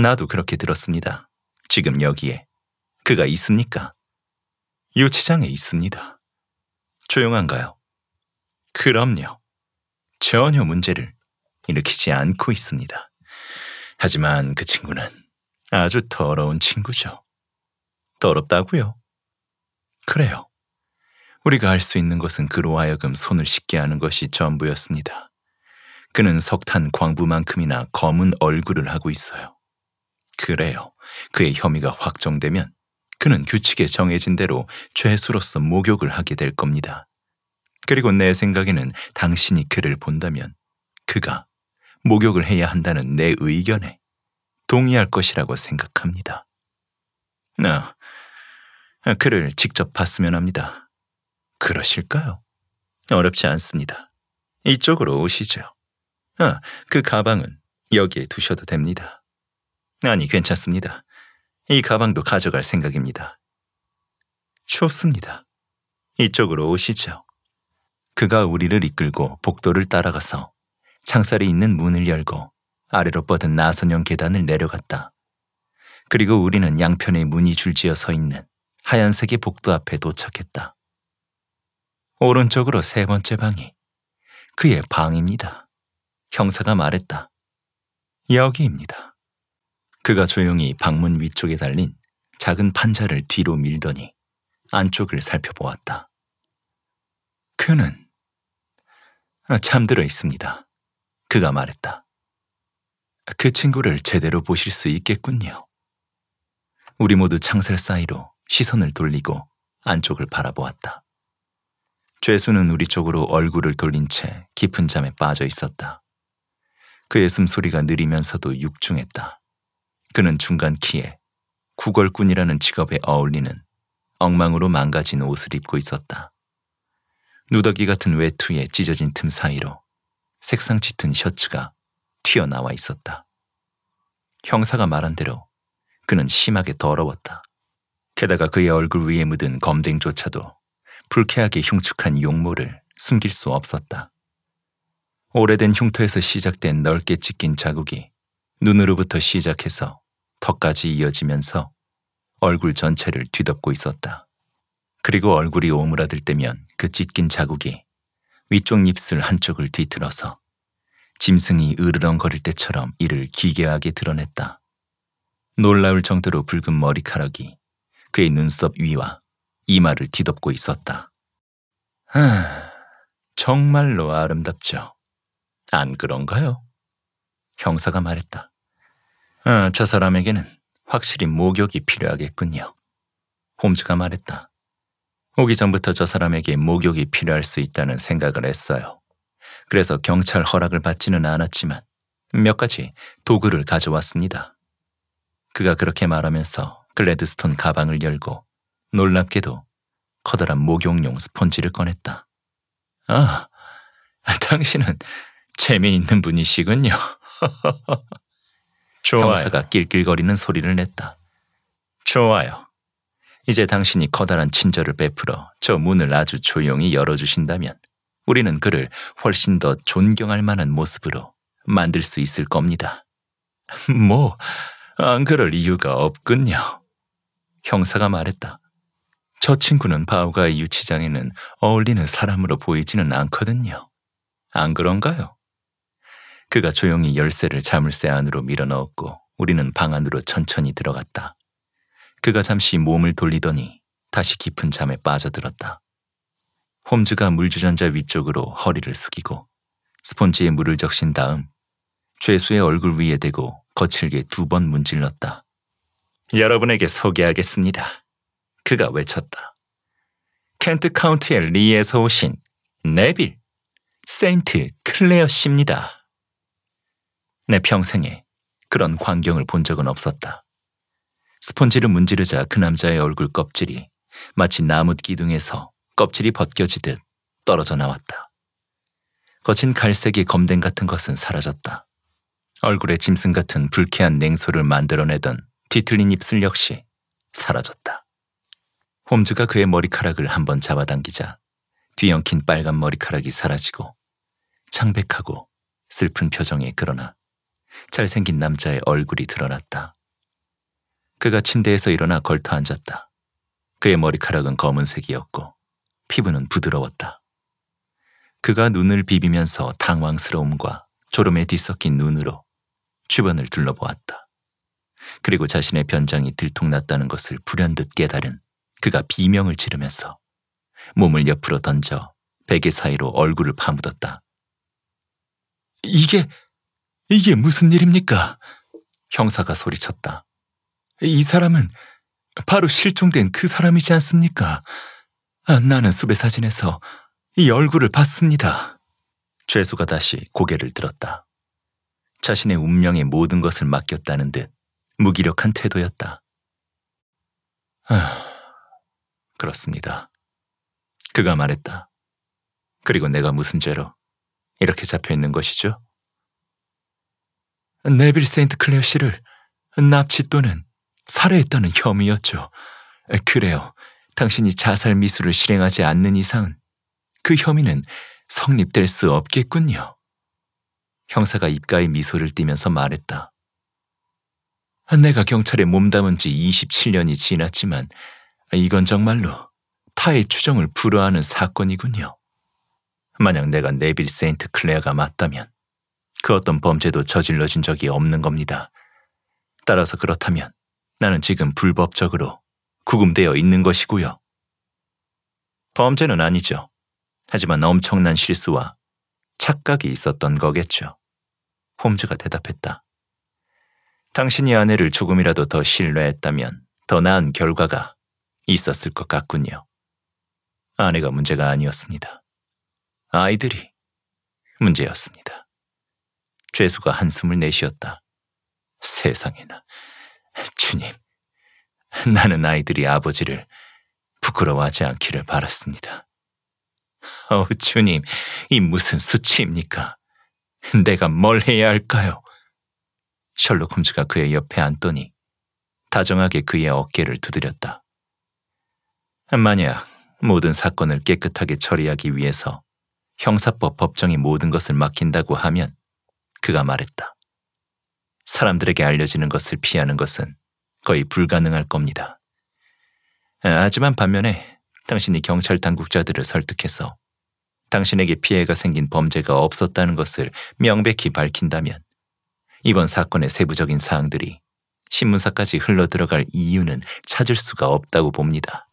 나도 그렇게 들었습니다. 지금 여기에 그가 있습니까? 유치장에 있습니다. 조용한가요? 그럼요. 전혀 문제를 일으키지 않고 있습니다. 하지만 그 친구는 아주 더러운 친구죠. 더럽다고요? 그래요. 우리가 할 수 있는 것은 그로 하여금 손을 씻게 하는 것이 전부였습니다. 그는 석탄 광부만큼이나 검은 얼굴을 하고 있어요. 그래요. 그의 혐의가 확정되면 그는 규칙에 정해진 대로 죄수로서 목욕을 하게 될 겁니다. 그리고 내 생각에는 당신이 그를 본다면 그가 목욕을 해야 한다는 내 의견에 동의할 것이라고 생각합니다. 아, 그를 직접 봤으면 합니다. 그러실까요? 어렵지 않습니다. 이쪽으로 오시죠. 아, 그 가방은 여기에 두셔도 됩니다. 아니, 괜찮습니다. 이 가방도 가져갈 생각입니다. 좋습니다. 이쪽으로 오시죠. 그가 우리를 이끌고 복도를 따라가서 창살이 있는 문을 열고 아래로 뻗은 나선형 계단을 내려갔다. 그리고 우리는 양편의 문이 줄지어 서 있는 하얀색의 복도 앞에 도착했다. 오른쪽으로 세 번째 방이 그의 방입니다. 형사가 말했다. 여기입니다. 그가 조용히 방문 위쪽에 달린 작은 판자를 뒤로 밀더니 안쪽을 살펴보았다. 그는 아, 잠들어 있습니다. 그가 말했다. 그 친구를 제대로 보실 수 있겠군요. 우리 모두 창살 사이로 시선을 돌리고 안쪽을 바라보았다. 죄수는 우리 쪽으로 얼굴을 돌린 채 깊은 잠에 빠져 있었다. 그의 숨소리가 느리면서도 육중했다. 그는 중간 키에 구걸꾼이라는 직업에 어울리는 엉망으로 망가진 옷을 입고 있었다. 누더기 같은 외투에 찢어진 틈 사이로 색상 짙은 셔츠가 튀어나와 있었다. 형사가 말한 대로 그는 심하게 더러웠다. 게다가 그의 얼굴 위에 묻은 검댕조차도 불쾌하게 흉측한 용모를 숨길 수 없었다. 오래된 흉터에서 시작된 넓게 찢긴 자국이 눈으로부터 시작해서 턱까지 이어지면서 얼굴 전체를 뒤덮고 있었다. 그리고 얼굴이 오므라들 때면 그 찢긴 자국이 위쪽 입술 한쪽을 뒤틀어서 짐승이 으르렁거릴 때처럼 이를 기괴하게 드러냈다. 놀라울 정도로 붉은 머리카락이 그의 눈썹 위와 이마를 뒤덮고 있었다. 하, 정말로 아름답죠. 안 그런가요? 형사가 말했다. 어, 저 사람에게는 확실히 목욕이 필요하겠군요. 홈즈가 말했다. 오기 전부터 저 사람에게 목욕이 필요할 수 있다는 생각을 했어요. 그래서 경찰 허락을 받지는 않았지만 몇 가지 도구를 가져왔습니다. 그가 그렇게 말하면서 글래드스톤 가방을 열고 놀랍게도 커다란 목욕용 스펀지를 꺼냈다. 아, 당신은 재미있는 분이시군요. 좋아요. 형사가 낄낄거리는 소리를 냈다. 좋아요. 이제 당신이 커다란 친절을 베풀어 저 문을 아주 조용히 열어주신다면 우리는 그를 훨씬 더 존경할 만한 모습으로 만들 수 있을 겁니다. 뭐, 안 그럴 이유가 없군요. 형사가 말했다. 저 친구는 바우가의 유치장에는 어울리는 사람으로 보이지는 않거든요. 안 그런가요? 그가 조용히 열쇠를 자물쇠 안으로 밀어넣었고 우리는 방 안으로 천천히 들어갔다. 그가 잠시 몸을 돌리더니 다시 깊은 잠에 빠져들었다. 홈즈가 물주전자 위쪽으로 허리를 숙이고 스폰지에 물을 적신 다음 죄수의 얼굴 위에 대고 거칠게 두 번 문질렀다. 여러분에게 소개하겠습니다. 그가 외쳤다. 켄트 카운티의 리에서 오신 네빌 세인트 클레어 씨입니다. 내 평생에 그런 광경을 본 적은 없었다. 스펀지를 문지르자 그 남자의 얼굴 껍질이 마치 나뭇 기둥에서 껍질이 벗겨지듯 떨어져 나왔다. 거친 갈색의 검댕 같은 것은 사라졌다. 얼굴에 짐승 같은 불쾌한 냉소를 만들어내던 뒤틀린 입술 역시 사라졌다. 홈즈가 그의 머리카락을 한번 잡아당기자 뒤엉킨 빨간 머리카락이 사라지고 창백하고 슬픈 표정에 그러나 잘생긴 남자의 얼굴이 드러났다. 그가 침대에서 일어나 걸터 앉았다. 그의 머리카락은 검은색이었고 피부는 부드러웠다. 그가 눈을 비비면서 당황스러움과 졸음에 뒤섞인 눈으로 주변을 둘러보았다. 그리고 자신의 변장이 들통났다는 것을 불현듯 깨달은 그가 비명을 지르면서 몸을 옆으로 던져 베개 사이로 얼굴을 파묻었다. 이게 이게 무슨 일입니까? 형사가 소리쳤다. 이 사람은 바로 실종된 그 사람이지 않습니까? 아, 나는 수배 사진에서 이 얼굴을 봤습니다. 죄수가 다시 고개를 들었다. 자신의 운명의 모든 것을 맡겼다는 듯 무기력한 태도였다. 아, 그렇습니다. 그가 말했다. 그리고 내가 무슨 죄로 이렇게 잡혀 있는 것이죠? 네빌 세인트 클레어 씨를 납치 또는 살해했다는 혐의였죠. 그래요. 당신이 자살 미수를 실행하지 않는 이상은 그 혐의는 성립될 수 없겠군요. 형사가 입가에 미소를 띠면서 말했다. 내가 경찰에 몸담은 지 27년이 지났지만 이건 정말로 타의 추정을 불허하는 사건이군요. 만약 내가 네빌 세인트 클레어가 맞다면 그 어떤 범죄도 저질러진 적이 없는 겁니다. 따라서 그렇다면 나는 지금 불법적으로 구금되어 있는 것이고요. 범죄는 아니죠. 하지만 엄청난 실수와 착각이 있었던 거겠죠. 홈즈가 대답했다. 당신이 아내를 조금이라도 더 신뢰했다면 더 나은 결과가 있었을 것 같군요. 아내가 문제가 아니었습니다. 아이들이 문제였습니다. 죄수가 한숨을 내쉬었다. 세상에나. 주님, 나는 아이들이 아버지를 부끄러워하지 않기를 바랐습니다. 어우, 주님, 이 무슨 수치입니까? 내가 뭘 해야 할까요? 셜록 홈즈가 그의 옆에 앉더니 다정하게 그의 어깨를 두드렸다. 만약 모든 사건을 깨끗하게 처리하기 위해서 형사법 법정이 모든 것을 맡긴다고 하면 그가 말했다. 사람들에게 알려지는 것을 피하는 것은 거의 불가능할 겁니다. 아, 하지만 반면에 당신이 경찰 당국자들을 설득해서 당신에게 피해가 생긴 범죄가 없었다는 것을 명백히 밝힌다면 이번 사건의 세부적인 사항들이 신문사까지 흘러들어갈 이유는 찾을 수가 없다고 봅니다.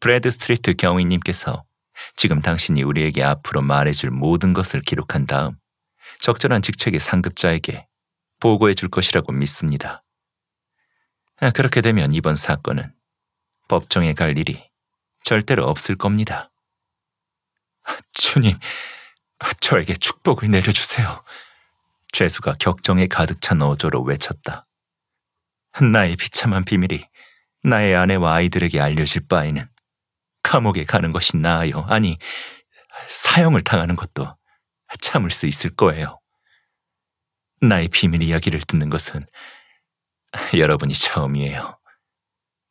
브래드 스트리트 경위님께서 지금 당신이 우리에게 앞으로 말해줄 모든 것을 기록한 다음 적절한 직책의 상급자에게 보고해 줄 것이라고 믿습니다. 아, 그렇게 되면 이번 사건은 법정에 갈 일이 절대로 없을 겁니다. 아, 주님, 저에게 축복을 내려주세요. 죄수가 격정에 가득 찬 어조로 외쳤다. 나의 비참한 비밀이 나의 아내와 아이들에게 알려질 바에는 감옥에 가는 것이 나아요. 아니, 사형을 당하는 것도 참을 수 있을 거예요. 나의 비밀 이야기를 듣는 것은 여러분이 처음이에요.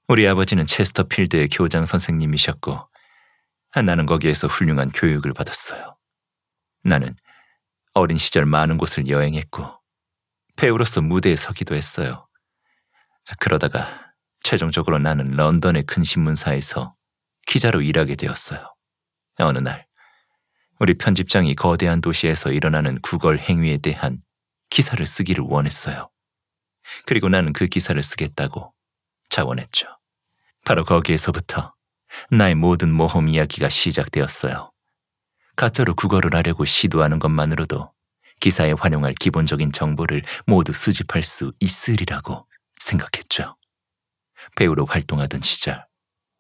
우리 아버지는 체스터필드의 교장 선생님이셨고 나는 거기에서 훌륭한 교육을 받았어요. 나는 어린 시절 많은 곳을 여행했고 배우로서 무대에 서기도 했어요. 그러다가 최종적으로 나는 런던의 큰 신문사에서 기자로 일하게 되었어요. 어느 날 우리 편집장이 거대한 도시에서 일어나는 구걸 행위에 대한 기사를 쓰기를 원했어요. 그리고 나는 그 기사를 쓰겠다고 자원했죠. 바로 거기에서부터 나의 모든 모험 이야기가 시작되었어요. 가짜로 구걸을 하려고 시도하는 것만으로도 기사에 활용할 기본적인 정보를 모두 수집할 수 있으리라고 생각했죠. 배우로 활동하던 시절,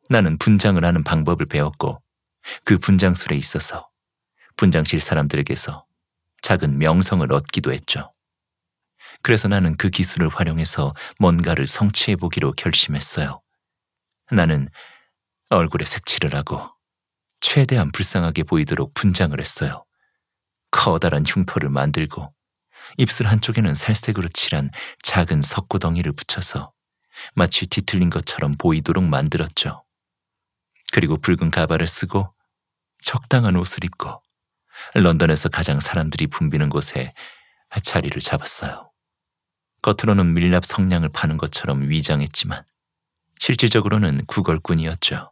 나는 분장을 하는 방법을 배웠고 그 분장술에 있어서 분장실 사람들에게서 작은 명성을 얻기도 했죠. 그래서 나는 그 기술을 활용해서 뭔가를 성취해 보기로 결심했어요. 나는 얼굴에 색칠을 하고 최대한 불쌍하게 보이도록 분장을 했어요. 커다란 흉터를 만들고 입술 한쪽에는 살색으로 칠한 작은 석고덩이를 붙여서 마치 뒤틀린 것처럼 보이도록 만들었죠. 그리고 붉은 가발을 쓰고 적당한 옷을 입고 런던에서 가장 사람들이 붐비는 곳에 자리를 잡았어요. 겉으로는 밀랍 성냥을 파는 것처럼 위장했지만 실질적으로는 구걸꾼이었죠.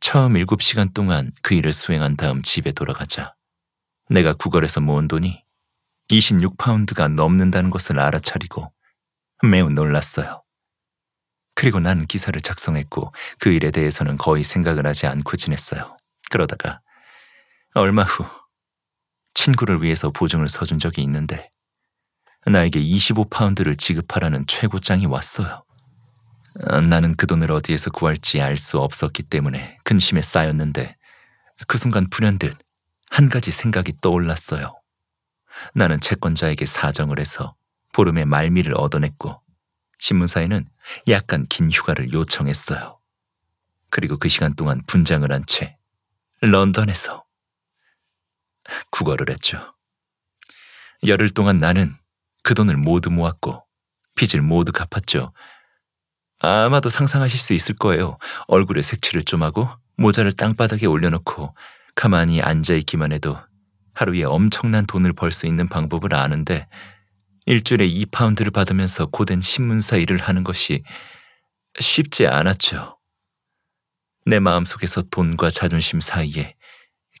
처음 7시간 동안 그 일을 수행한 다음 집에 돌아가자 내가 구걸에서 모은 돈이 26파운드가 넘는다는 것을 알아차리고 매우 놀랐어요. 그리고 난 기사를 작성했고 그 일에 대해서는 거의 생각을 하지 않고 지냈어요. 그러다가 얼마 후 친구를 위해서 보증을 서준 적이 있는데 나에게 25파운드를 지급하라는 최고장이 왔어요. 어, 나는 그 돈을 어디에서 구할지 알 수 없었기 때문에 근심에 쌓였는데 그 순간 불현듯 한 가지 생각이 떠올랐어요. 나는 채권자에게 사정을 해서 보름의 말미를 얻어냈고 신문사에는 약간 긴 휴가를 요청했어요. 그리고 그 시간 동안 분장을 한 채 런던에서 구걸을 했죠. 열흘 동안 나는 그 돈을 모두 모았고 빚을 모두 갚았죠. 아마도 상상하실 수 있을 거예요. 얼굴에 색칠을 좀 하고 모자를 땅바닥에 올려놓고 가만히 앉아있기만 해도 하루에 엄청난 돈을 벌 수 있는 방법을 아는데 일주일에 2파운드를 받으면서 고된 신문사 일을 하는 것이 쉽지 않았죠. 내 마음속에서 돈과 자존심 사이에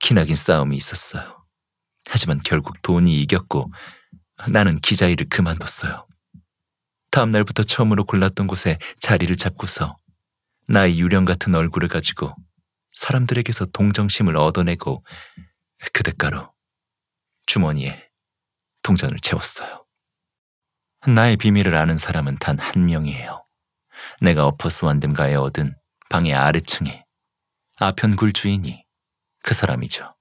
기나긴 싸움이 있었어요. 하지만 결국 돈이 이겼고 나는 기자 일을 그만뒀어요. 다음 날부터 처음으로 골랐던 곳에 자리를 잡고서 나의 유령 같은 얼굴을 가지고 사람들에게서 동정심을 얻어내고 그 대가로 주머니에 동전을 채웠어요. 나의 비밀을 아는 사람은 단 한 명이에요. 내가 어퍼스 완 d 가에 얻은 방의 아래층에 아편굴 주인이 그 사람이죠.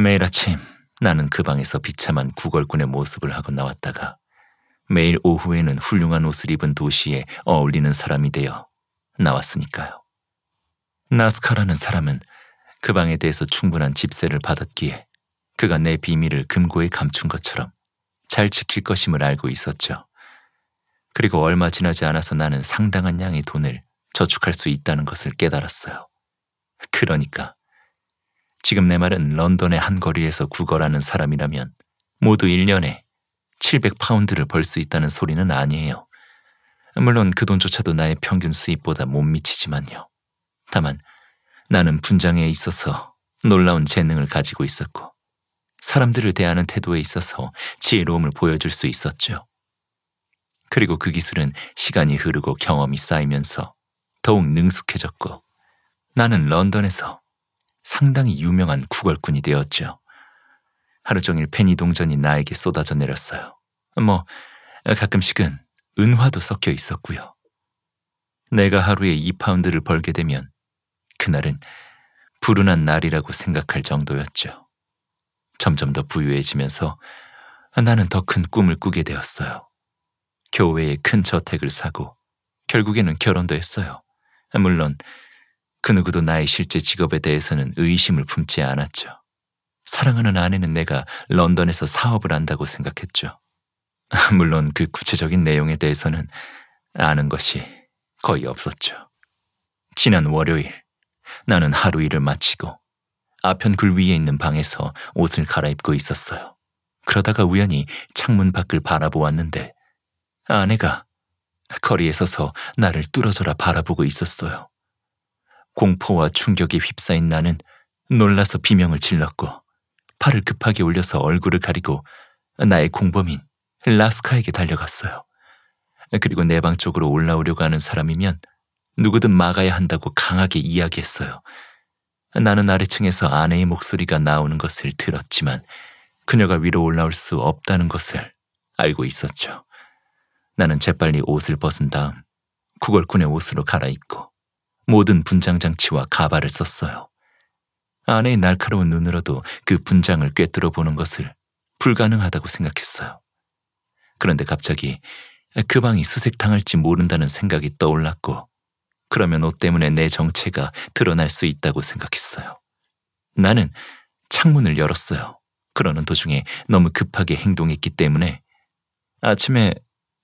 매일 아침 나는 그 방에서 비참한 구걸꾼의 모습을 하고 나왔다가 매일 오후에는 훌륭한 옷을 입은 도시에 어울리는 사람이 되어 나왔으니까요. 나스카라는 사람은 그 방에 대해서 충분한 집세를 받았기에 그가 내 비밀을 금고에 감춘 것처럼 잘 지킬 것임을 알고 있었죠. 그리고 얼마 지나지 않아서 나는 상당한 양의 돈을 저축할 수 있다는 것을 깨달았어요. 그러니까 지금 내 말은 런던의 한 거리에서 구걸하는 사람이라면 모두 1년에 700파운드를 벌 수 있다는 소리는 아니에요. 물론 그 돈조차도 나의 평균 수입보다 못 미치지만요. 다만 나는 분장에 있어서 놀라운 재능을 가지고 있었고 사람들을 대하는 태도에 있어서 지혜로움을 보여줄 수 있었죠. 그리고 그 기술은 시간이 흐르고 경험이 쌓이면서 더욱 능숙해졌고 나는 런던에서 상당히 유명한 구걸꾼이 되었죠. 하루 종일 페니 동전이 나에게 쏟아져 내렸어요. 뭐 가끔씩은 은화도 섞여 있었고요. 내가 하루에 2파운드를 벌게 되면 그날은 불운한 날이라고 생각할 정도였죠. 점점 더 부유해지면서 나는 더 큰 꿈을 꾸게 되었어요. 교회에 큰 저택을 사고 결국에는 결혼도 했어요. 물론 그 누구도 나의 실제 직업에 대해서는 의심을 품지 않았죠. 사랑하는 아내는 내가 런던에서 사업을 한다고 생각했죠. 물론 그 구체적인 내용에 대해서는 아는 것이 거의 없었죠. 지난 월요일, 나는 하루 일을 마치고 아편굴 위에 있는 방에서 옷을 갈아입고 있었어요. 그러다가 우연히 창문 밖을 바라보았는데 아내가 거리에 서서 나를 뚫어져라 바라보고 있었어요. 공포와 충격에 휩싸인 나는 놀라서 비명을 질렀고 팔을 급하게 올려서 얼굴을 가리고 나의 공범인 라스카에게 달려갔어요. 그리고 내 방 쪽으로 올라오려고 하는 사람이면 누구든 막아야 한다고 강하게 이야기했어요. 나는 아래층에서 아내의 목소리가 나오는 것을 들었지만 그녀가 위로 올라올 수 없다는 것을 알고 있었죠. 나는 재빨리 옷을 벗은 다음 구걸꾼의 옷으로 갈아입고 모든 분장장치와 가발을 썼어요. 아내의 날카로운 눈으로도 그 분장을 꿰뚫어 보는 것을 불가능하다고 생각했어요. 그런데 갑자기 그 방이 수색당할지 모른다는 생각이 떠올랐고, 그러면 옷 때문에 내 정체가 드러날 수 있다고 생각했어요. 나는 창문을 열었어요. 그러는 도중에 너무 급하게 행동했기 때문에 아침에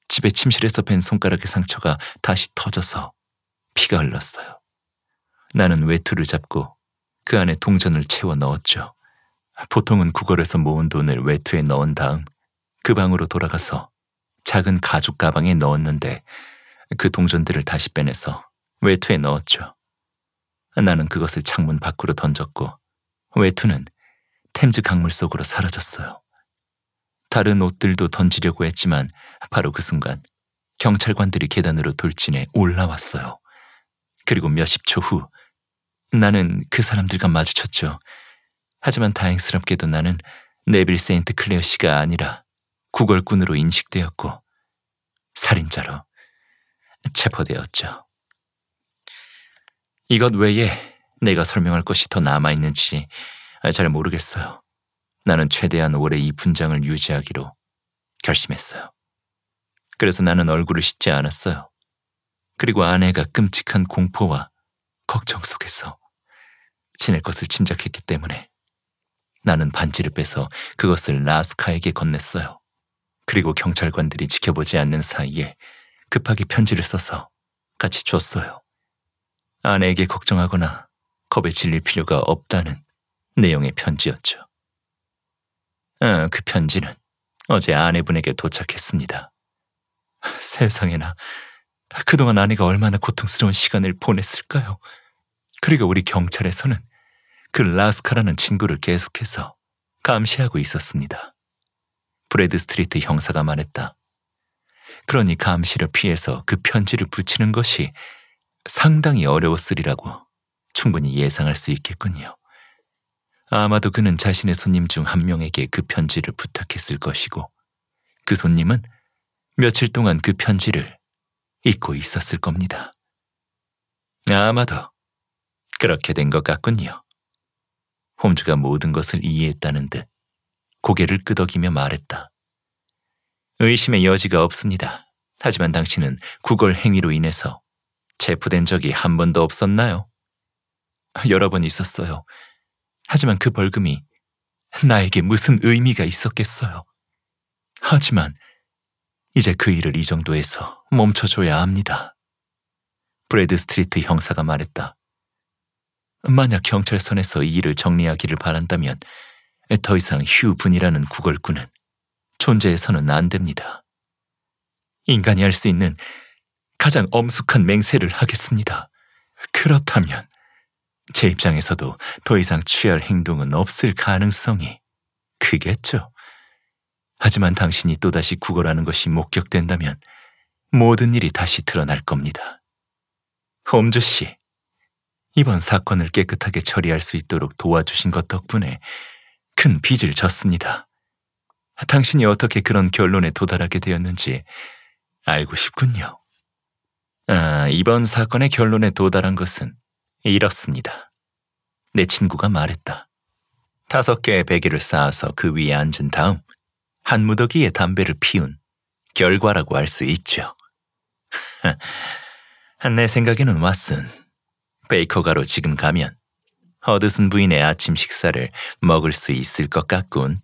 집에 침실에서 뵌 손가락의 상처가 다시 터져서 피가 흘렀어요. 나는 외투를 잡고 그 안에 동전을 채워 넣었죠. 보통은 구걸에서 모은 돈을 외투에 넣은 다음 그 방으로 돌아가서 작은 가죽 가방에 넣었는데 그 동전들을 다시 빼내서 외투에 넣었죠. 나는 그것을 창문 밖으로 던졌고 외투는 템즈 강물 속으로 사라졌어요. 다른 옷들도 던지려고 했지만 바로 그 순간 경찰관들이 계단으로 돌진해 올라왔어요. 그리고 몇십 초 후 나는 그 사람들과 마주쳤죠. 하지만 다행스럽게도 나는 네빌 세인트 클레어 씨가 아니라 구걸꾼으로 인식되었고 살인자로 체포되었죠. 이것 외에 내가 설명할 것이 더 남아있는지 잘 모르겠어요. 나는 최대한 오래 이 분장을 유지하기로 결심했어요. 그래서 나는 얼굴을 씻지 않았어요. 그리고 아내가 끔찍한 공포와 걱정 속에서 지낼 것을 짐작했기 때문에 나는 반지를 빼서 그것을 라스카에게 건넸어요. 그리고 경찰관들이 지켜보지 않는 사이에 급하게 편지를 써서 같이 줬어요. 아내에게 걱정하거나 겁에 질릴 필요가 없다는 내용의 편지였죠. 아, 그 편지는 어제 아내분에게 도착했습니다. 세상에나 그동안 아내가 얼마나 고통스러운 시간을 보냈을까요? 그리고 우리 경찰에서는 그 라스카라는 친구를 계속해서 감시하고 있었습니다. 브레드 스트리트 형사가 말했다. 그러니 감시를 피해서 그 편지를 붙이는 것이 상당히 어려웠으리라고 충분히 예상할 수 있겠군요. 아마도 그는 자신의 손님 중 한 명에게 그 편지를 부탁했을 것이고 그 손님은 며칠 동안 그 편지를 잊고 있었을 겁니다. 아마도 그렇게 된 것 같군요. 홈즈가 모든 것을 이해했다는 듯 고개를 끄덕이며 말했다. 의심의 여지가 없습니다. 하지만 당신은 구걸 행위로 인해서 체포된 적이 한 번도 없었나요? 여러 번 있었어요. 하지만 그 벌금이 나에게 무슨 의미가 있었겠어요. 하지만 이제 그 일을 이 정도에서 멈춰줘야 합니다. 브레드 스트리트 형사가 말했다. 만약 경찰선에서 이 일을 정리하기를 바란다면 더 이상 휴 분이라는 구걸꾼은 존재해서는 안 됩니다. 인간이 할 수 있는 가장 엄숙한 맹세를 하겠습니다. 그렇다면 제 입장에서도 더 이상 취할 행동은 없을 가능성이 크겠죠. 하지만 당신이 또다시 구걸하는 것이 목격된다면 모든 일이 다시 드러날 겁니다. 엄주 씨, 이번 사건을 깨끗하게 처리할 수 있도록 도와주신 것 덕분에 큰 빚을 졌습니다. 당신이 어떻게 그런 결론에 도달하게 되었는지 알고 싶군요. 아, 이번 사건의 결론에 도달한 것은 이렇습니다. 내 친구가 말했다. 다섯 개의 베개를 쌓아서 그 위에 앉은 다음 한무더기의 담배를 피운 결과라고 할 수 있죠. 내 생각에는 왓슨, 베이커가로 지금 가면 허드슨 부인의 아침 식사를 먹을 수 있을 것 같군.